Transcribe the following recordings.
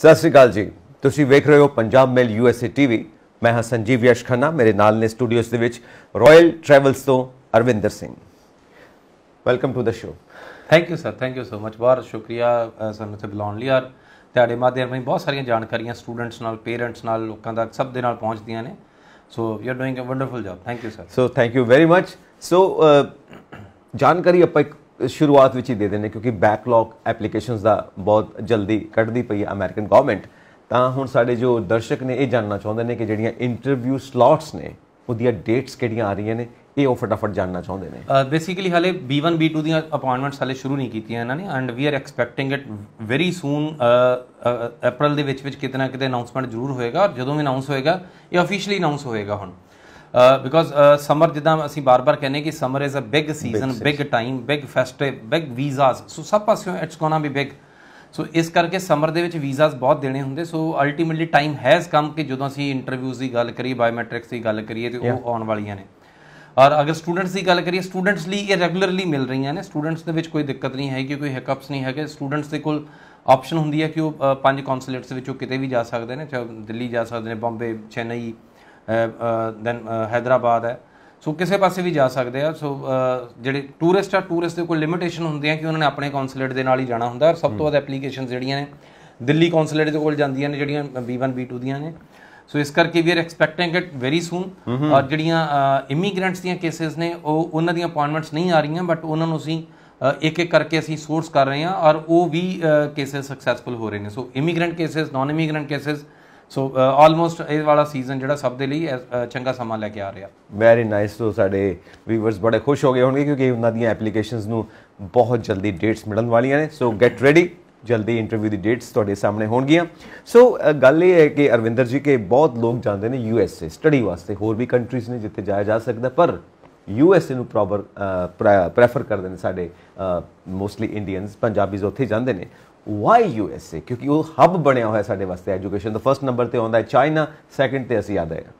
ਸਤਿ ਸ੍ਰੀ ਅਕਾਲ ਜੀ ਤੁਸੀਂ ਵੇਖ ਰਹੇ ਹੋ ਪੰਜਾਬ ਮੇਲ ਯੂਐਸਏ ਟੀਵੀ ਮੈਂ ਹਾਂ ਸੰਜੀਵ ਯਸ਼ ਖੰਨਾ ਮੇਰੇ ਨਾਲ ਨੇ ਸਟੂਡੀਓਸ ਦੇ ਵਿੱਚ ਰਾਇਲ ਟਰੈਵਲਸ ਤੋਂ Arvinder Singh welcome to the show thank you sir thank you so much ਬਹੁਤ ਸ਼ੁਕਰੀਆ ਸਾਨੂੰ ਇੱਥੇ ਬੁਲਾਉਣ ਲਈ ਔਰ ਤੁਹਾਡੇ ਮਾਧਿਅਮ ਰਾਹੀਂ ਬਹੁਤ ਸਾਰੀਆਂ ਜਾਣਕਾਰੀਆਂ ਸਟੂਡੈਂਟਸ ਨਾਲ ਪੇਰੈਂਟਸ ਨਾਲ ਲੋਕਾਂ ਦਾ ਸਭ ਦੇ ਨਾਲ ਪਹੁੰਚਦੀਆਂ ਨੇ so you are doing a wonderful job thank you sir so thank you very much so ਜਾਣਕਾਰੀ ਆਪਾਂ ਇੱਕ ਸ਼ੁਰੂਆਤ ਵਿੱਚ ਹੀ ਦੇ ਦੇਣੇ ਕਿਉਂਕਿ ਬੈਕਲੌਗ ਐਪਲੀਕੇਸ਼ਨਸ ਦਾ ਬਹੁਤ ਜਲਦੀ ਕੱਢਦੀ ਪਈ ਹੈ ਅਮਰੀਕਨ ਗਵਰਨਮੈਂਟ ਤਾਂ ਹੁਣ ਸਾਡੇ ਜੋ ਦਰਸ਼ਕ ਨੇ ਇਹ ਜਾਣਨਾ ਚਾਹੁੰਦੇ ਨੇ ਕਿ ਜਿਹੜੀਆਂ ਇੰਟਰਵਿਊ ਸਲੌਟਸ ਨੇ ਉਹਦੀਆਂ ਡੇਟਸ ਕਿਹੜੀਆਂ ਆ ਰਹੀਆਂ ਨੇ ਇਹ ਉਹ ਫਟਾਫਟ ਜਾਣਨਾ ਚਾਹੁੰਦੇ ਨੇ ਬੇਸਿਕਲੀ ਹਲੇ B1 B2 ਦੀਆਂ ਅਪਾਇੰਟਮੈਂਟਸ ਹਲੇ ਸ਼ੁਰੂ ਨਹੀਂ ਕੀਤੀਆਂ ਇਹਨਾਂ ਨੇ and we are expecting it very soon April ਦੇ ਵਿੱਚ ਵਿੱਚ ਕਿਤੇ ਨਾ ਕਿਤੇ ਅਨਾਉਂਸਮੈਂਟ ਜ਼ਰੂਰ ਹੋਏਗਾ ਔਰ ਜਦੋਂ ਵੀ ਅਨਾਉਂਸ ਹੋਏਗਾ ਇਹ ਅਫੀਸ਼ੀਅਲੀ ਅਨਾਉਂਸ ਹੋਏਗਾ ਹੁਣ ਬਿਕੋਜ਼ ਸਮਰ ਜਿੱਦਾਂ ਅਸੀਂ ਬਾਰ-ਬਾਰ ਕਹਿੰਨੇ ਕਿ summer is a big season big time big festive big visas so ਸਭ ਪਾਸਿਓਂ it's gonna be big so ਇਸ ਕਰਕੇ ਸਮਰ ਦੇ ਵਿੱਚ ਵੀਜ਼ਾਸ ਬਹੁਤ ਦੇਣੇ ਹੁੰਦੇ so ultimately time has come ਕਿ ਜਦੋਂ ਅਸੀਂ ਇੰਟਰਵਿਊਜ਼ ਦੀ ਗੱਲ ਕਰੀਏ ਬਾਇਓਮੈਟ੍ਰਿਕਸ ਦੀ ਗੱਲ ਕਰੀਏ ਤੇ ਉਹ ਆਉਣ ਵਾਲੀਆਂ ਨੇ ਔਰ ਅਗਰ ਸਟੂਡੈਂਟਸ ਦੀ ਗੱਲ ਕਰੀਏ ਸਟੂਡੈਂਟਸ ਲਈ ਇਹ ਰੈਗੂਲਰਲੀ ਮਿਲ ਰਹੀਆਂ ਨੇ ਸਟੂਡੈਂਟਸ ਦੇ ਵਿੱਚ ਕੋਈ ਦਿੱਕਤ ਨਹੀਂ ਹੈ ਕਿ ਕੋਈ ਹੈਕਅਪਸ ਨਹੀਂ ਹੈਗੇ ਸਟੂਡੈਂਟਸ ਦੇ ਕੋਲ ਆਪਸ਼ਨ ਹੁੰਦੀ ਹੈ ਕਿ ਉਹ ਪੰਜ ਕੌਂਸੂਲੇਟਸ ਵਿੱਚੋਂ ਕਿਤੇ ਵੀ ਜਾ ਸਕਦੇ ਨੇ ਚਾਹੇ ਦਿੱਲੀ ਜਾ ਸਕਦੇ ਨੇ ਬੰਬੇ ਚੇਨਈ ਦੈਨ ਹైదరాబాద్ ਹੈ ਸੋ ਕਿਸੇ ਪਾਸੇ ਵੀ ਜਾ ਸਕਦੇ ਆ ਸੋ ਜਿਹੜੇ ਟੂਰਿਸਟ ਆ ਟੂਰਿਸਟ ਦੇ ਕੋਈ ਲਿਮਿਟੇਸ਼ਨ ਹੁੰਦੀਆਂ ਕਿ ਉਹਨਾਂ ਨੇ ਆਪਣੇ ਕੌਂਸੂਲੇਟ ਦੇ ਨਾਲ ਹੀ ਜਾਣਾ ਹੁੰਦਾ ਔਰ ਸਭ ਤੋਂ ਵੱਧ ਐਪਲੀਕੇਸ਼ਨਸ ਜਿਹੜੀਆਂ ਨੇ ਦਿੱਲੀ ਕੌਂਸੂਲੇਟ ਦੇ ਕੋਲ ਜਾਂਦੀਆਂ ਨੇ ਜਿਹੜੀਆਂ B1 B2 ਦੀਆਂ ਨੇ ਸੋ ਇਸ ਕਰਕੇ we are expecting it very soon ਔਰ ਜਿਹੜੀਆਂ ਇਮੀਗ੍ਰੈਂਟਸ ਦੀਆਂ ਕੇਸਸ ਨੇ ਉਹ ਉਹਨਾਂ ਦੀਆਂ ਅਪਾਇੰਟਮੈਂਟਸ ਨਹੀਂ ਆ ਰਹੀਆਂ ਬਟ ਉਹਨਾਂ ਨੂੰ ਅਸੀਂ ਇੱਕ ਇੱਕ ਕਰਕੇ ਅਸੀਂ ਸੋਰਸ ਕਰ ਰਹੇ ਹਾਂ ਔਰ ਉਹ ਵੀ ਕੇਸਸ ਸਕਸੈਸਫੁਲ ਹੋ ਰਹੇ ਨੇ so immigrant cases non immigrant cases so almost uh, ਇਹ ਵਾਲਾ ਸੀਜ਼ਨ ਜਿਹੜਾ ਸਭ ਦੇ ਲਈ ਚੰਗਾ ਸਮਾਂ ਲੈ ਕੇ ਆ ਰਿਹਾ ਵੈਰੀ ਨਾਈਸ ਸੋ ਸਾਡੇ ਵੀਵਰਸ ਬੜੇ ਖੁਸ਼ ਹੋ ਗਏ ਹੋਣਗੇ ਕਿਉਂਕਿ ਉਹਨਾਂ ਦੀਆਂ ਐਪਲੀਕੇਸ਼ਨਸ ਨੂੰ ਬਹੁਤ ਜਲਦੀ ਡੇਟਸ ਮਿਲਣ ਵਾਲੀਆਂ ਨੇ ਸੋ ਗੈਟ ਰੈਡੀ ਜਲਦੀ ਇੰਟਰਵਿਊ ਦੀ ਡੇਟਸ ਤੁਹਾਡੇ ਸਾਹਮਣੇ ਹੋਣਗੀਆਂ ਸੋ ਗੱਲ ਇਹ ਹੈ ਕਿ ਅਰਵਿੰਦਰ ਜੀ ਕੇ ਬਹੁਤ ਲੋਕ ਜਾਂਦੇ ਨੇ ਯੂ ਐਸ ਏ ਸਟੱਡੀ ਵਾਸਤੇ ਹੋਰ ਵੀ ਕੰਟਰੀਜ਼ ਨੇ ਜਿੱਥੇ ਜਾਇਆ ਜਾ ਸਕਦਾ ਪਰ ਯੂ ਐਸ ਏ ਨੂੰ ਪ੍ਰੋਪਰ ਪ੍ਰੈਫਰ ਕਰਦੇ ਨੇ ਸਾਡੇ ਮੋਸਟਲੀ ਇੰਡੀਅਨਸ ਪੰਜਾਬੀਜ਼ ਉੱਥੇ ਜਾਂਦੇ ਨੇ ਵਾਈ ਏ ਕਿਉਂਕਿ ਉਹ ਹੱਬ ਬਣਿਆ ਹੋਇਆ ਸਾਡੇ ਵਾਸਤੇ ਐਜੂਕੇਸ਼ਨ ਦਾ ਫਰਸਟ ਨੰਬਰ ਤੇ ਆਉਂਦਾ ਹੈ ਚਾਈਨਾ ਸੈਕੰਡ ਤੇ ਅਸੀਂ ਆਦੇ ਹਾਂ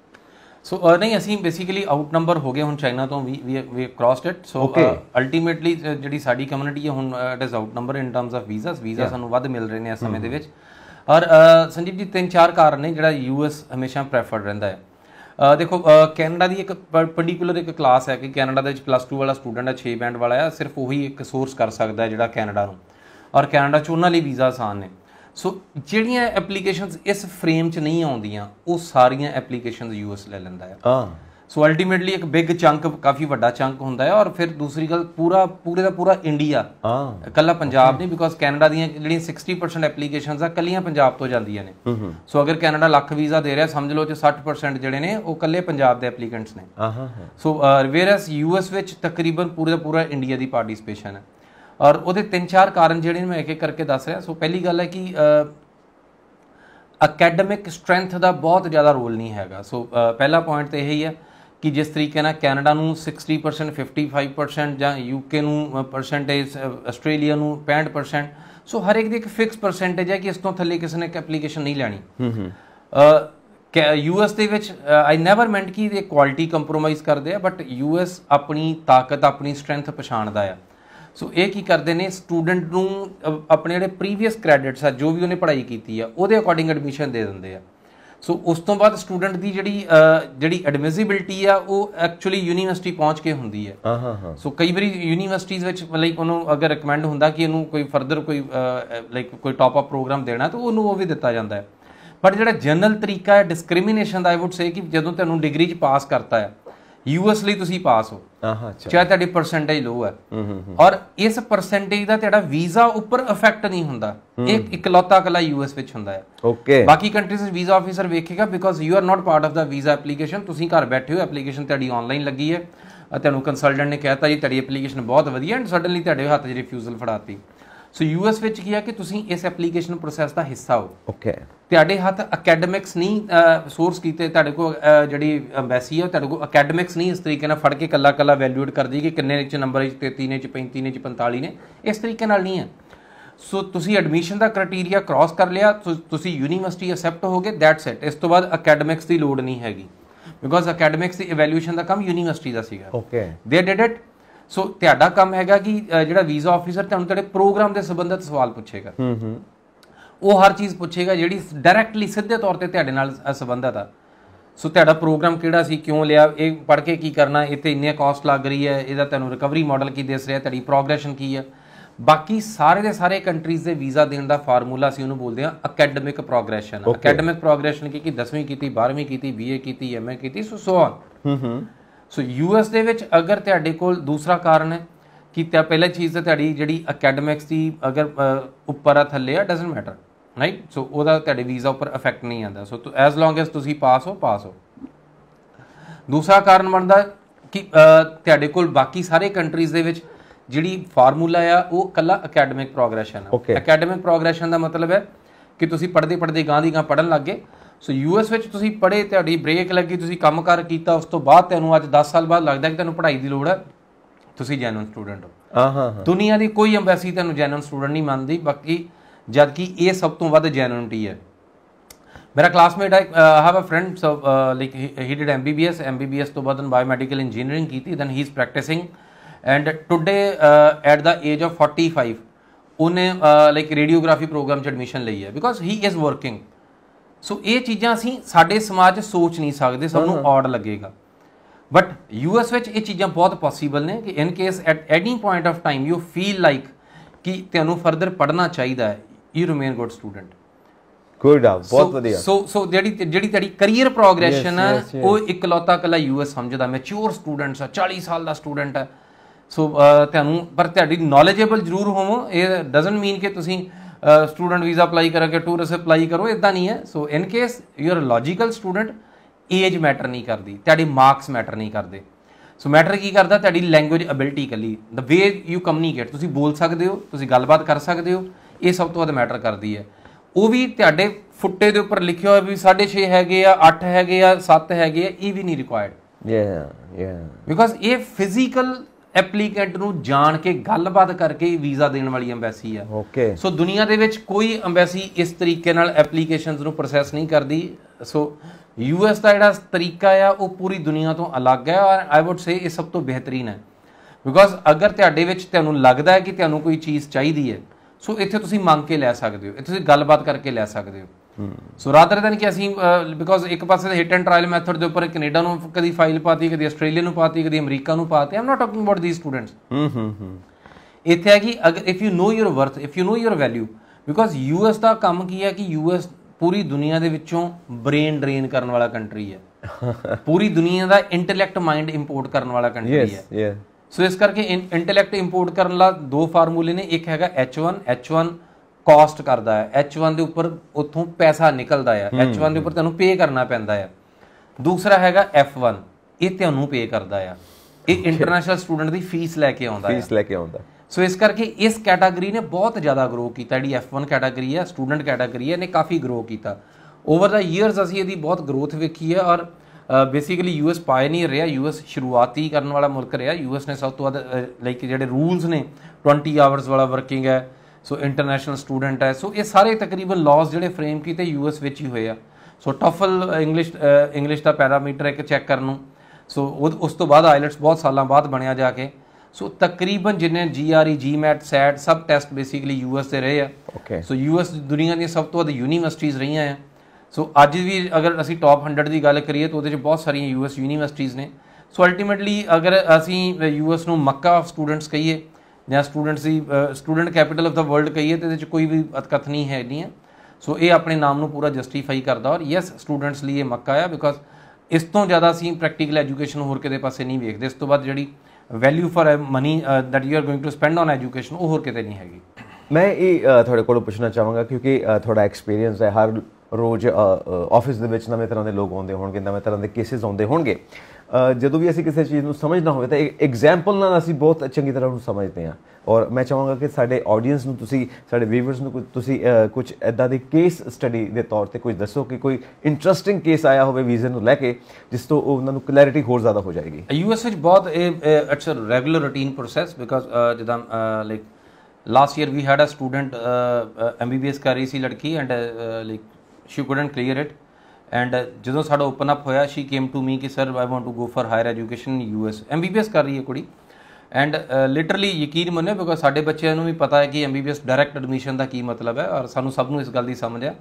ਸੋ ਨਹੀਂ ਅਸੀਂ ਬੇਸਿਕਲੀ ਆਊਟ ਨੰਬਰ ਹੋ ਗਏ ਹੁਣ ਚਾਈਨਾ ਤੋਂ ਵੀ ਵੀ ਕ੍ਰਾਸਡ ਇਟ ਸੋ ਅਲਟੀਮੇਟਲੀ ਜਿਹੜੀ ਸਾਡੀ ਕਮਿਊਨਿਟੀ ਹੈ ਹੁਣ it is outnumber in terms of visas visa ਸਾਨੂੰ ਵੱਧ ਮਿਲ ਰਹੇ ਨੇ ਇਸ ਸਮੇਂ ਦੇ mm-hmm। ਵਿੱਚ ਔਰ ਸੰਦੀਪ ਜੀ ਤਿੰਨ ਚਾਰ ਕਾਰਨ ਨੇ ਜਿਹੜਾ ਐਸ ਹਮੇਸ਼ਾ ਪ੍ਰੈਫਰਡ ਰਹਿੰਦਾ ਹੈ ਦੇਖੋ ਕੈਨੇਡਾ ਦੀ ਇੱਕ ਪਾਰਟਿਕੂਲਰ ਇੱਕ ਕਲਾਸ ਹੈ ਕਿ ਕੈਨੇਡਾ ਦੇ ਵਿੱਚ ਪਲੱਸ 2 ਵਾਲਾ ਸਟੂਡੈਂਟ ਹੈ 6 ਬੈਂਡ ਵਾਲਾ ਹੈ ਸਿਰਫ ਉਹੀ ਇੱਕ ਸੋਰਸ ਕਰ ਸਕਦਾ ਹੈ ਜਿਹੜਾ ਕੈਨੇਡਾ ਨੂੰ ਔਰ ਕੈਨੇਡਾ ਚ ਉਹਨਾਂ ਲਈ ਵੀਜ਼ਾ ਆਸਾਨ ਨੇ ਸੋ ਜਿਹੜੀਆਂ ਐਪਲੀਕੇਸ਼ਨਸ ਇਸ ਫਰੇਮ ਚ ਨਹੀਂ ਆਉਂਦੀਆਂ ਉਹ ਸਾਰੀਆਂ ਐਪਲੀਕੇਸ਼ਨਸ ਯੂਐਸ ਲੈ ਲੈਂਦਾ ਹੈ ਹਾਂ ਸੋ ਅਲਟੀਮੇਟਲੀ ਇੱਕ ਬਿਗ ਚੰਕ ਕਾਫੀ ਵੱਡਾ ਚੰਕ ਹੁੰਦਾ ਹੈ ਔਰ ਫਿਰ ਦੂਸਰੀ ਗੱਲ ਪੂਰਾ ਪੂਰੇ ਦਾ ਪੂਰਾ ਇੰਡੀਆ ਹਾਂ ਕੱਲਾ ਪੰਜਾਬ ਨਹੀਂ ਬਿਕੋਜ਼ ਕੈਨੇਡਾ ਦੀਆਂ ਜਿਹੜੀਆਂ 60% ਐਪਲੀਕੇਸ਼ਨਸ ਆ ਕੱਲੀਆਂ ਪੰਜਾਬ ਤੋਂ ਜਾਂਦੀਆਂ ਨੇ ਸੋ ਅਗਰ ਕੈਨੇਡਾ ਲੱਖ ਵੀਜ਼ਾ ਦੇ ਰਿਹਾ ਸਮਝ ਲਓ ਕਿ 60% ਜਿਹੜੇ ਨੇ ਉਹ ਕੱਲੇ ਪੰਜਾਬ ਦੇ ਐਪਲੀਕੈਂਟਸ ਨੇ ਹਾਂ ਹਾਂ ਸੋ ਵੇਅਰ ਐਸ ਯੂਐਸ ਵਿੱਚ ਤਕਰੀਬਨ ਪੂਰੇ ਦਾ ਪੂਰਾ ਇੰਡੀਆ ਦੀ ਪਾਰਟਿਸਪੇਸ਼ਨ ਹੈ ਔਰ ਉਹਦੇ ਤਿੰਨ ਚਾਰ ਕਾਰਨ ਜਿਹੜੇ ਨੇ ਮੈਂ ਇੱਕ ਇੱਕ ਕਰਕੇ ਦੱਸ ਰਿਹਾ ਸੋ ਪਹਿਲੀ ਗੱਲ ਹੈ ਕਿ ਅਕੈਡਮਿਕ ਸਟਰੈਂਥ ਦਾ ਬਹੁਤ ਜ਼ਿਆਦਾ ਰੋਲ ਨਹੀਂ ਹੈਗਾ ਸੋ ਪਹਿਲਾ ਪੁਆਇੰਟ ਤੇ ਇਹੀ ਹੈ ਕਿ ਜਿਸ ਤਰੀਕੇ ਨਾਲ ਕੈਨੇਡਾ ਨੂੰ 60% 55% ਜਾਂ ਯੂਕੇ ਨੂੰ ਪਰਸੈਂਟੇਜ ਆਸਟ੍ਰੇਲੀਆ ਨੂੰ 65% ਸੋ ਹਰ ਇੱਕ ਦੀ ਇੱਕ ਫਿਕਸ ਪਰਸੈਂਟੇਜ ਹੈ ਕਿ ਇਸ ਤੋਂ ਥੱਲੇ ਕਿਸੇ ਨੇ ਇੱਕ ਐਪਲੀਕੇਸ਼ਨ ਨਹੀਂ ਲੈਣੀ ਹੂੰ ਹੂੰ ਯੂਐਸ ਦੇ ਵਿੱਚ ਆਈ ਨੈਵਰ ਮੈਂਟ ਕਿ ਇਹ ਕੁਆਲਿਟੀ ਕੰਪਰੋਮਾਈਜ਼ ਕਰਦੇ ਆ ਬਟ ਯੂਐਸ ਆਪਣੀ ਤਾਕਤ ਆਪਣੀ ਸਟਰੈਂਥ ਪਛਾਣਦਾ ਆ ਸੋ ਇਹ ਕੀ ਕਰਦੇ ਨੇ ਸਟੂਡੈਂਟ ਨੂੰ ਆਪਣੇ ਜਿਹੜੇ ਪ੍ਰੀਵੀਅਸ ਕ੍ਰੈਡਿਟਸ ਆ ਜੋ ਵੀ ਉਹਨੇ ਪੜ੍ਹਾਈ ਕੀਤੀ ਆ ਉਹਦੇ ਅਕੋਰਡਿੰਗ ਐਡਮਿਸ਼ਨ ਦੇ ਦਿੰਦੇ ਆ ਸੋ ਉਸ ਤੋਂ ਬਾਅਦ ਸਟੂਡੈਂਟ ਦੀ ਜਿਹੜੀ ਜਿਹੜੀ ਐਡਮਿਸਿਬਿਲਟੀ ਆ ਉਹ ਐਕਚੁਅਲੀ ਯੂਨੀਵਰਸਿਟੀ ਪਹੁੰਚ ਕੇ ਹੁੰਦੀ ਹੈ ਹਾਂ ਹਾਂ ਹਾਂ ਸੋ ਕਈ ਵਾਰੀ ਯੂਨੀਵਰਸਿਟੀਜ਼ ਵਿੱਚ ਲਾਈਕ ਉਹਨੂੰ ਅਗਰ ਰეკਮੈਂਡ ਹੁੰਦਾ ਕਿ ਇਹਨੂੰ ਕੋਈ ਫਰਦਰ ਕੋਈ ਲਾਈਕ ਕੋਈ ਟਾਪ ਅਪ ਪ੍ਰੋਗਰਾਮ ਦੇਣਾ ਤਾਂ ਉਹਨੂੰ ਉਹ ਵੀ ਦਿੱਤਾ ਜਾਂਦਾ ਹੈ ਬਟ ਜਿਹੜਾ ਜਨਰਲ ਤਰੀਕਾ ਹੈ discrimination the I would say ਕਿ ਜਦੋਂ ਤੁਹਾਨੂੰ ਡਿਗਰੀ 'ਚ ਪਾਸ ਕਰਤਾ ਹੈ ਯੂਐਸ ਲਈ ਤੁਸੀਂ ਪਾਸ ਹੋ ਆਹਾਂ ਅੱਛਾ ਚਾਹੇ ਤੁਹਾਡੀ ਪਰਸੈਂਟੇਜ ਲੋ ਹੈ ਔਰ ਇਸ ਪਰਸੈਂਟੇਜ ਦਾ ਤੁਹਾਡਾ ਵੀਜ਼ਾ ਉੱਪਰ ਇਫੈਕਟ ਨਹੀਂ ਹੁੰਦਾ ਇਹ ਇਕਲੌਤਾ ਕਲਾ ਯੂਐਸ ਵਿੱਚ ਹੁੰਦਾ ਹੈ ਓਕੇ ਬਾਕੀ ਕੰਟਰੀਜ਼ ਵਿੱਚ ਵੀਜ਼ਾ ਆਫੀਸਰ ਵੇਖੇਗਾ because you are not part of the visa application ਤੁਸੀਂ ਘਰ ਬੈਠੇ ਹੋ ਐਪਲੀਕੇਸ਼ਨ ਤੁਹਾਡੀ ਆਨਲਾਈਨ ਲੱਗੀ ਹੈ ਤੁਹਾਨੂੰ ਕੰਸਲਟੈਂਟ ਨੇ ਕਹਿਤਾ ਜੀ ਤੁਹਾਡੀ ਐਪਲੀਕੇਸ਼ਨ ਬਹੁਤ ਵਧੀਆ ਐਂਡ ਸਡਨਲੀ ਤੁਹਾਡੇ ਹੱਥ 'ਚ ਰਿਫਿਊਜ਼ਲ ਫੜਾਤੀ ਸੋ ਯੂਐਸ ਵਿੱਚ ਕੀ ਹੈ ਕਿ ਤੁਸੀਂ ਇਸ ਐਪਲੀਕੇਸ਼ਨ ਪ੍ਰੋਸੈਸ ਦਾ ਹਿੱਸਾ ਹੋ ਓਕੇ ਤੁਹਾਡੇ ਹੱਥ ਅਕੈਡਮਿਕਸ ਨਹੀਂ ਸੋਰਸ ਕੀਤੇ ਤੁਹਾਡੇ ਕੋਲ ਜਿਹੜੀ ਐਮਬੈਸੀ ਹੈ ਤੁਹਾਡੇ ਕੋਲ ਅਕੈਡਮਿਕਸ ਨਹੀਂ ਇਸ ਤਰੀਕੇ ਨਾਲ ਫੜ ਕੇ ਕੱਲਾ ਕੱਲਾ ਵੈਲਿਊਏਟ ਕਰਦੀ ਕਿ ਕਿੰਨੇ ਚ ਨੰਬਰ ਚ 33 ਨੇ ਚ 35 ਨੇ ਚ 45 ਨੇ ਇਸ ਤਰੀਕੇ ਨਾਲ ਨਹੀਂ ਹੈ ਸੋ ਤੁਸੀਂ ਐਡਮਿਸ਼ਨ ਦਾ ਕ੍ਰਾਈਟੇਰੀਆ ਕ੍ਰਾਸ ਕਰ ਲਿਆ ਤੁਸੀਂ ਯੂਨੀਵਰਸਿਟੀ ਐਕਸੈਪਟ ਹੋਗੇ ਦੈਟਸ ਇਟ ਇਸ ਤੋਂ ਬਾਅਦ ਅਕੈਡਮਿਕਸ ਦੀ ਲੋਡ ਨਹੀਂ ਹੈਗੀ ਬਿਕੋਜ਼ ਅਕੈਡਮਿਕਸ ਦੀ ਇਵੈਲੂਏਸ਼ਨ ਦਾ ਕੰਮ ਯੂਨੀਵਰਸਿਟੀ ਦਾ ਸੀਗਾ ਓਕੇ ਦੇ ਡਿਡ ਇਟ ਸੋ ਤੁਹਾਡਾ ਕੰਮ ਹੈਗਾ ਕਿ ਜਿਹੜਾ ਵੀਜ਼ਾ ਆਫੀਸਰ ਤੁਹਾਨੂੰ ਤੁਹਾਡੇ ਪ੍ਰੋਗਰਾਮ ਦੇ ਸੰਬੰਧਿਤ ਸਵਾਲ ਪੁੱਛੇਗਾ ਹੂੰ ਹੂੰ ਉਹ ਹਰ ਚੀਜ਼ ਪੁੱਛੇਗਾ ਜਿਹੜੀ ਡਾਇਰੈਕਟਲੀ ਸਿੱਧੇ ਤੌਰ ਤੇ ਤੁਹਾਡੇ ਨਾਲ ਸੰਬੰਧਿਤ ਆ ਸੋ ਤੁਹਾਡਾ ਪ੍ਰੋਗਰਾਮ ਕਿਹੜਾ ਸੀ ਕਿਉਂ ਲਿਆ ਇਹ ਪੜ ਕੇ ਕੀ ਕਰਨਾ ਇੱਥੇ ਇੰਨੇ ਕਾਸਟ ਲੱਗ ਰਹੀ ਹੈ ਇਹਦਾ ਤੁਹਾਨੂੰ ਰਿਕਵਰੀ ਮਾਡਲ ਕੀ ਦੇਸ ਰਿਹਾ ਤੁਹਾਡੀ ਪ੍ਰੋਗਰੈਸ਼ਨ ਕੀ ਹੈ ਬਾਕੀ ਸਾਰੇ ਦੇ ਸਾਰੇ ਕੰਟਰੀਜ਼ ਦੇ ਵੀਜ਼ਾ ਦੇਣ ਦਾ ਫਾਰਮੂਲਾ ਸੀ ਉਹਨੂੰ ਬੋਲਦੇ ਆ ਅਕੈਡਮਿਕ ਪ੍ਰੋਗਰੈਸ਼ਨ ਅਕੈਡਮਿਕ ਪ੍ਰੋਗਰੈਸ਼ਨ ਕੀ ਕਿ 10ਵੀਂ ਕੀਤੀ 12ਵੀਂ ਕੀਤੀ ਬੀਏ ਕੀਤੀ ਐਮਏ ਕੀਤੀ ਸੋ ਸੋ ਆਨ ਹੂੰ ਹੂੰ ਸੋ ਯੂਐਸ ਦੇ ਵਿੱਚ ਅਗਰ ਤੁਹਾਡੇ ਕੋਲ ਦੂਸਰਾ ਕਾਰਨ ਹੈ ਕਿ ਤੇ ਪਹਿਲਾ ਚੀਜ਼ ਤੇ ਤੁਹਾਡੀ ਜਿਹੜੀ ਅਕੈਡਮਿਕਸ ਦੀ ਅਗਰ ਉੱਪਰ ਆ ਥੱਲੇ ਆ ਡਸਨਟ ਮੈਟਰ ਰਾਈਟ ਸੋ ਉਹਦਾ ਤੁਹਾਡੇ ਵੀਜ਼ਾ ਉੱਪਰ ਇਫੈਕਟ ਨਹੀਂ ਆਉਂਦਾ ਸੋ ਤੋ ਐਸ ਲੌਂਗ ਐਸ ਤੁਸੀਂ ਪਾਸ ਹੋ ਪਾਸ ਹੋ ਦੂਸਰਾ ਕਾਰਨ ਬਣਦਾ ਕਿ ਤੁਹਾਡੇ ਕੋਲ ਬਾਕੀ ਸਾਰੇ ਕੰਟਰੀਜ਼ ਦੇ ਵਿੱਚ ਜਿਹੜੀ ਫਾਰਮੂਲਾ ਆ ਉਹ ਕੱਲਾ ਅਕੈਡਮਿਕ ਪ੍ਰੋਗਰੈਸ਼ਨ ਆ ਅਕੈਡਮਿਕ ਪ੍ਰੋਗਰੈਸ਼ਨ ਦਾ ਮਤਲਬ ਹੈ ਕਿ ਤੁਸੀਂ ਪੜਦੇ ਪੜਦੇ ਗਾਂ ਦੀ ਗਾਂ ਪੜਨ ਲੱਗੇ ਸੋ ਯੂਐਸ ਵਿੱਚ ਤੁਸੀਂ ਪੜੇ ਤੁਹਾਡੀ ਬ੍ਰੇਕ ਲੱਗੀ ਤੁਸੀਂ ਕੰਮ ਕਰ ਕੀਤਾ ਉਸ ਤੋਂ ਬਾਅਦ ਤੈਨੂੰ ਅੱਜ 10 ਸਾਲ ਬਾਅਦ ਲੱਗਦਾ ਕਿ ਤੈਨੂੰ ਪੜ੍ਹਾਈ ਦੀ ਲੋੜ ਹੈ ਤੁਸੀਂ ਜੈਨੂਨ ਸਟੂਡੈਂਟ ਹੋ ਹਾਂ ਹਾਂ ਦੁਨੀਆ ਦੀ ਕੋਈ ਐਮਬੈਸੀ ਤੈਨੂੰ ਜੈਨੂਨ ਸਟੂਡੈਂਟ ਨਹੀਂ ਮੰਨਦੀ ਬਾਕੀ ਜਦ ਕਿ ਇਹ ਸਭ ਤੋਂ ਵੱਧ ਜੈਨੂਨਟੀ ਹੈ ਮੇਰਾ ਕਲਾਸਮੇਟ ਹੈ have a friend so like he did MBBS MBBS ਤੋਂ ਬਾਅਦ ਬਾਇਓਮੈਡੀਕਲ ਇੰਜੀਨੀਅਰਿੰਗ ਕੀਤੀ then he is practising and today at the age of 45 ਉਹਨੇ ਲਾਈਕ ਰੇਡੀਓਗ੍ਰਾਫੀ ਪ੍ਰੋਗਰਾਮ 'ਚ ਐਡਮਿਸ਼ਨ ਲਈ ਹੈ because he is working so ਇਹ ਚੀਜ਼ਾਂ ਅਸੀਂ ਸਾਡੇ ਸਮਾਜ 'ਚ ਸੋਚ ਨਹੀਂ ਸਕਦੇ ਸਭ ਨੂੰ ਔਡ ਲੱਗੇਗਾ ਬਟ ਯੂਐਸ ਵਿੱਚ ਇਹ ਚੀਜ਼ਾਂ ਬਹੁਤ ਪੋਸੀਬਲ ਨੇ ਕਿ in case at any point of time you feel like ਕਿ ਤੁਹਾਨੂੰ ਫਰਦਰ ਪੜ੍ਹਨਾ ਚਾਹੀਦਾ ਹੈ you remain good student good ਆ ਬਹੁਤ ਵਧੀਆ ਸੋ ਸੋ ਜਿਹੜੀ ਜਿਹੜੀ ਤੇਰੀ ਕੈਰੀਅਰ ਪ੍ਰੋਗਰੈਸ਼ਨ ਆ ਉਹ ਇਕਲੌਤਾ ਕਲਾ ਯੂਐਸ ਸਮਝਦਾ ਮੈਚੂਰ ਸਟੂਡੈਂਟਸ ਆ 40 ਸਾਲ ਦਾ ਸਟੂਡੈਂਟ ਆ ਸੋ ਤੁਹਾਨੂੰ ਪਰ ਤੁਹਾਡੀ ਨੌਲੇਜੇਬਲ ਜ਼ਰੂਰ ਹੋਵੋ ਇਹ ਡਸਨਟ ਮੀਨ ਕਿ ਤੁਸੀਂ ਸਟੂਡੈਂਟ ਵੀਜ਼ਾ ਅਪਲਾਈ ਕਰਕੇ ਟੂਰਿਸਟ ਅਪਲਾਈ ਕਰੋ ਇਦਾਂ ਨਹੀਂ ਹੈ so in case you are logical student age matter ਨਹੀਂ ਕਰਦੀ ਤੁਹਾਡੇ ਮਾਰਕਸ ਮੈਟਰ ਨਹੀਂ ਕਰਦੇ ਸੋ ਮੈਟਰ ਕੀ ਕਰਦਾ ਤੁਹਾਡੀ ਲੈਂਗੁਏਜ ਅਬਿਲਟੀ ਕੱਲੀ ਦ ਵੇ ਯੂ ਕਮਿਊਨੀਕੇਟ ਤੁਸੀਂ ਬੋਲ ਸਕਦੇ ਹੋ ਤੁਸੀਂ ਗੱਲਬਾਤ ਕਰ ਸਕਦੇ ਹੋ ਇਹ ਸਭ ਤੋਂ ਵੱਧ ਮੈਟਰ ਕਰਦੀ ਹੈ ਉਹ ਵੀ ਤੁਹਾਡੇ ਫੁੱਟੇ ਦੇ ਉੱਪਰ ਲਿਖਿਆ ਹੋਇਆ ਵੀ 6.5 ਹੈਗੇ ਆ 8 ਹੈਗੇ ਆ 7 ਹੈਗੇ ਆ ਇਹ ਵੀ ਨਹੀਂ ਰਿਕੁਆਇਰਡ ਯਾ ਯਾ ਬਿਕਾਜ਼ ਇਹ ਫਿਜ਼ੀਕਲ ਐਪਲੀਕੈਂਟ ਨੂੰ ਜਾਣ ਕੇ ਗੱਲਬਾਤ ਕਰਕੇ ਵੀਜ਼ਾ ਦੇਣ ਵਾਲੀ ਐਮਬੈਸੀ ਆ ਓਕੇ ਸੋ ਦੁਨੀਆ ਦੇ ਵਿੱਚ ਕੋਈ ਐਮਬੈਸੀ ਇਸ ਤਰੀਕੇ ਨਾਲ ਐਪਲੀਕੇਸ਼ਨਸ ਨੂੰ ਪ੍ਰੋਸੈਸ ਨਹੀਂ ਕਰਦੀ ਸੋ ਯੂਐਸ ਦਾ ਜਿਹੜਾ ਤਰੀਕਾ ਆ ਉਹ ਪੂਰੀ ਦੁਨੀਆ ਤੋਂ ਅਲੱਗ ਹੈ ਔਰ ਆਈ ਊਡ ਸੇ ਇਹ ਸਭ ਤੋਂ ਬਿਹਤਰੀਨ ਹੈ ਬਿਕੋਜ਼ ਅਗਰ ਤੁਹਾਡੇ ਵਿੱਚ ਤੁਹਾਨੂੰ ਲੱਗਦਾ ਹੈ ਕਿ ਤੁਹਾਨੂੰ ਕੋਈ ਚੀਜ਼ ਚਾਹੀਦੀ ਹੈ ਸੋ ਇੱਥੇ ਤੁਸੀਂ ਮੰਗ ਕੇ ਲੈ ਸਕਦੇ ਹੋ ਇੱਥੇ ਤੁਸੀਂ ਗੱਲਬਾਤ ਕਰਕੇ ਲੈ ਸਕਦੇ ਹੋ ਸੋ ਰਾਦਰ ਤਾਂ ਕਿ ਅਸੀਂ ਬਿਕੋਜ਼ ਇੱਕ ਪਾਸੇ ਦਾ ਹਿਟ ਐਂਡ ਟ੍ਰਾਇਲ ਮੈਥਡ ਦੇ ਉੱਪਰ ਕੈਨੇਡਾ ਨੂੰ ਕਦੀ ਫਾਈਲ ਪਾਤੀ ਕਦੀ ਆਸਟ੍ਰੇਲੀਆ ਨੂੰ ਪਾਤੀ ਕਦੀ ਅਮਰੀਕਾ ਨੂੰ ਪਾਤੀ I'm not talking about these students ਹੂੰ ਹੂੰ ਹੂੰ ਇੱਥੇ ਹੈ ਕਿ ਅਗਰ if you know your worth if you know your value because US ਦਾ ਕੰਮ ਕੀ ਹੈ ਕਿ ਯੂਐਸ ਪੂਰੀ ਦੁਨੀਆ ਦੇ ਵਿੱਚੋਂ ਬ੍ਰੇਨ ਡਰੇਨ ਕਰਨ ਵਾਲਾ ਕੰਟਰੀ ਹੈ ਪੂਰੀ ਦੁਨੀਆ ਦਾ ਇੰਟੈਲੈਕਟ ਮਾਈਂਡ ਇੰਪੋਰਟ ਕਰਨ ਵਾਲਾ ਕੰਟਰੀ ਹੈ ਯੈਸ ਸੋ ਇਸ ਕਰਕੇ ਇੰਟੈਲੈਕਟ ਇੰਪੋਰਟ ਕਰਨ ਲਈ ਦੋ ਫਾਰਮੂਲੇ ਨੇ ਇੱਕ ਹੈਗਾ H1 H1 ਕਾਸਟ ਕਰਦਾ ਹੈ H1 ਦੇ ਉੱਪਰ ਉਥੋਂ ਪੈਸਾ ਨਿਕਲਦਾ ਹੈ H1 ਦੇ ਉੱਪਰ ਤੁਹਾਨੂੰ ਪੇ ਕਰਨਾ ਪੈਂਦਾ ਹੈ ਦੂਸਰਾ ਹੈਗਾ F1 ਇਹ ਤੁਹਾਨੂੰ ਪੇ ਕਰਦਾ ਹੈ ਇਹ ਇੰਟਰਨੈਸ਼ਨਲ ਸਟੂਡੈਂਟ ਦੀ ਫੀਸ ਲੈ ਕੇ ਆਉਂਦਾ ਹੈ ਫੀਸ ਲੈ ਕੇ ਆਉਂਦਾ ਸੋ ਇਸ ਕਰਕੇ ਇਸ ਕੈਟਾਗਰੀ ਨੇ ਬਹੁਤ ਜ਼ਿਆਦਾ ਗਰੋ ਕੀਤਾ ਜਿਹੜੀ F1 ਕੈਟਾਗਰੀ ਹੈ ਸਟੂਡੈਂਟ ਕੈਟਾਗਰੀ ਹੈ ਨੇ ਕਾਫੀ ਗਰੋ ਕੀਤਾ ਓਵਰ ਦਾ ਇਅਰਸ ਅਸੀਂ ਇਹਦੀ ਬਹੁਤ ਗਰੋਥ ਵੇਖੀ ਹੈ ਔਰ ਬੇਸਿਕਲੀ ਯੂਐਸ ਪਾਇਨੀਅਰ ਰਿਹਾ ਯੂਐਸ ਸ਼ੁਰੂਆਤੀ ਕਰਨ ਵਾਲਾ ਮੁਲਕ ਰਿਹਾ ਯੂਐਸ ਨੇ ਸਭ ਤੋਂ ਵੱਧ ਲਾਈਕ ਜਿਹੜੇ ਰੂਲਸ ਨੇ 20 ਆਵਰਸ ਵਾਲਾ ਵਰਕਿੰਗ ਹੈ ਸੋ ਇੰਟਰਨੈਸ਼ਨਲ ਸਟੂਡੈਂਟ ਹੈ ਸੋ ਇਹ ਸਾਰੇ ਤਕਰੀਬਨ ਲਾਜ਼ ਜਿਹੜੇ ਫਰੇਮ ਕੀਤੇ ਯੂਐਸ ਵਿੱਚ ਹੀ ਹੋਏ ਆ ਸੋ ਟਫਲ ਇੰਗਲਿਸ਼ ਇੰਗਲਿਸ਼ ਦਾ ਪੈਰਾਮੀਟਰ ਇੱਕ ਚੈੱਕ ਕਰਨ ਨੂੰ ਸੋ ਉਸ ਤੋਂ ਬਾਅਦ ਆਇਲਟਸ ਬਹੁਤ ਸਾਲਾਂ ਬਾਅਦ ਬਣਿਆ ਜਾ ਕੇ ਸੋ ਤਕਰੀਬਨ ਜਿੰਨੇ ਜੀਆਰਈ ਜੀਮੈਟ ਸੈਟ ਸਭ ਟੈਸਟ ਬੇਸਿਕਲੀ ਯੂਐਸ ਦੇ ਰਹੇ ਆ ਸੋ ਯੂਐਸ ਦੁਨੀਆ ਦੀ ਸਭ ਤੋਂ ਵੱਧ ਯੂਨੀਵਰਸਿਟੀਆਂ ਰਹੀਆਂ ਆ ਸੋ ਅੱਜ ਵੀ ਅਗਰ ਅਸੀਂ ਟਾਪ 100 ਦੀ ਗੱਲ ਕਰੀਏ ਤਾਂ ਉਹਦੇ ਵਿੱਚ ਬਹੁਤ ਸਾਰੀਆਂ ਯੂਐਸ ਯੂਨੀਵਰਸਿਟੀਆਂ ਨੇ ਸੋ ਅਲਟੀਮੇਟਲੀ ਅਗਰ ਅਸੀਂ ਯੂਐਸ ਨੂੰ ਮੱਕਾ ਆਫ ਸਟੂਡੈਂਟਸ ਕਹੀਏ ਜਾਂ ਸਟੂਡੈਂਟਸ ਦੀ student capital of the world ਕਹੀਏ ਤੇ ਇਹਦੇ ਚ ਕੋਈ ਵੀ ਅਤਕਥ ਨਹੀਂ ਹੈ ਨਹੀਂ ਹੈ ਸੋ ਇਹ ਆਪਣੇ ਨਾਮ ਨੂੰ ਪੂਰਾ ਜਸਟੀਫਾਈ ਕਰਦਾ ਔਰ ਯੈਸ ਸਟੂਡੈਂਟਸ ਲਈ ਇਹ ਮੱਕਾ ਆ ਬਿਕਾਜ਼ ਇਸ ਤੋਂ ਜ਼ਿਆਦਾ ਅਸੀਂ ਪ੍ਰੈਕਟੀਕਲ ਐਜੂਕੇਸ਼ਨ ਹੋਰ ਕਿਤੇ ਪਾਸੇ ਨਹੀਂ ਵੇਖਦੇ ਇਸ ਤੋਂ ਬਾਅਦ ਜਿਹੜੀ value for money that you are going to spend on education ਉਹ ਹੋਰ ਕਿਤੇ ਨਹੀਂ ਹੈਗੀ ਮੈਂ ਇਹ ਤੁਹਾਡੇ ਕੋਲੋਂ ਪੁੱਛਣਾ ਚਾਹਾਂਗਾ ਕਿਉਂਕਿ ਤੁਹਾਡਾ ਐਕਸਪੀਰੀਅੰਸ ਹੈ ਹਰ ਰੋਜ਼ ਆਫਿਸ ਦੇ ਵਿੱਚ ਨਵੇਂ ਤਰ੍ਹਾਂ ਦੇ ਲੋਕ ਆਉਂਦੇ ਹੋਣਗੇ ਨਵੇਂ ਤਰ੍ਹਾਂ ਦੇ ਕੇਸਿਸ ਆਉਂਦੇ ਹੋਣਗੇ ਜਦੋਂ ਵੀ ਅਸੀਂ ਕਿਸੇ ਚੀਜ਼ ਨੂੰ ਸਮਝਣਾ ਹੋਵੇ ਤਾਂ ਇੱਕ ਐਗਜ਼ਾਮਪਲ ਨਾਲ ਅਸੀਂ ਬਹੁਤ ਚੰਗੀ ਤਰ੍ਹਾਂ ਨੂੰ ਸਮਝਦੇ ਹਾਂ ਔਰ ਮੈਂ ਚਾਹਾਂਗਾ ਕਿ ਸਾਡੇ ਆਡੀਅנס ਨੂੰ ਤੁਸੀਂ ਸਾਡੇ ਵੀਵਰਸ ਨੂੰ ਤੁਸੀਂ ਕੁਝ ਐਦਾਂ ਦੇ ਕੇਸ ਸਟੱਡੀ ਦੇ ਤੌਰ ਤੇ ਕੁਝ ਦੱਸੋ ਕਿ ਕੋਈ ਇੰਟਰਸਟਿੰਗ ਕੇਸ ਆਇਆ ਹੋਵੇ ਵੀਜ਼ੇ ਨੂੰ ਲੈ ਕੇ ਜਿਸ ਤੋਂ ਉਹਨਾਂ ਨੂੰ ਕਲੈਰਿਟੀ ਹੋਰ ਜ਼ਿਆਦਾ ਹੋ ਜਾਏਗੀ ਯੂਐਸ ਵਿੱਚ ਬਹੁਤ it's uh regular routine process because ਜਦੋਂ like last year we had uh student MBBS ਕਰ ਰਹੀ ਸੀ ਲੜਕੀ and like she couldn't clear it and ਜਦੋਂ ਸਾਡਾ ਓਪਨ ਅਪ ਹੋਇਆ ਸ਼ੀ ਕੇਮ ਟੂ ਮੀ ਕਿ sir I want to go for higher education US MBBS ਕਰ ਰਹੀ ਹੈ ਕੁੜੀ ਐਂਡ ਲਿਟਰਲੀ ਯਕੀਨ ਮੰਨਿਓ ਬਿਕੋਜ਼ ਸਾਡੇ ਬੱਚਿਆਂ ਨੂੰ ਵੀ ਪਤਾ ਹੈ ਕਿ ਐਮਬੀਬੀਐਸ ਡਾਇਰੈਕਟ ਐਡਮਿਸ਼ਨ ਦਾ ਕੀ ਮਤਲਬ ਹੈ ਔਰ ਸਾਨੂੰ ਸਭ ਨੂੰ ਇਸ ਗੱਲ ਦੀ ਸਮਝ ਆ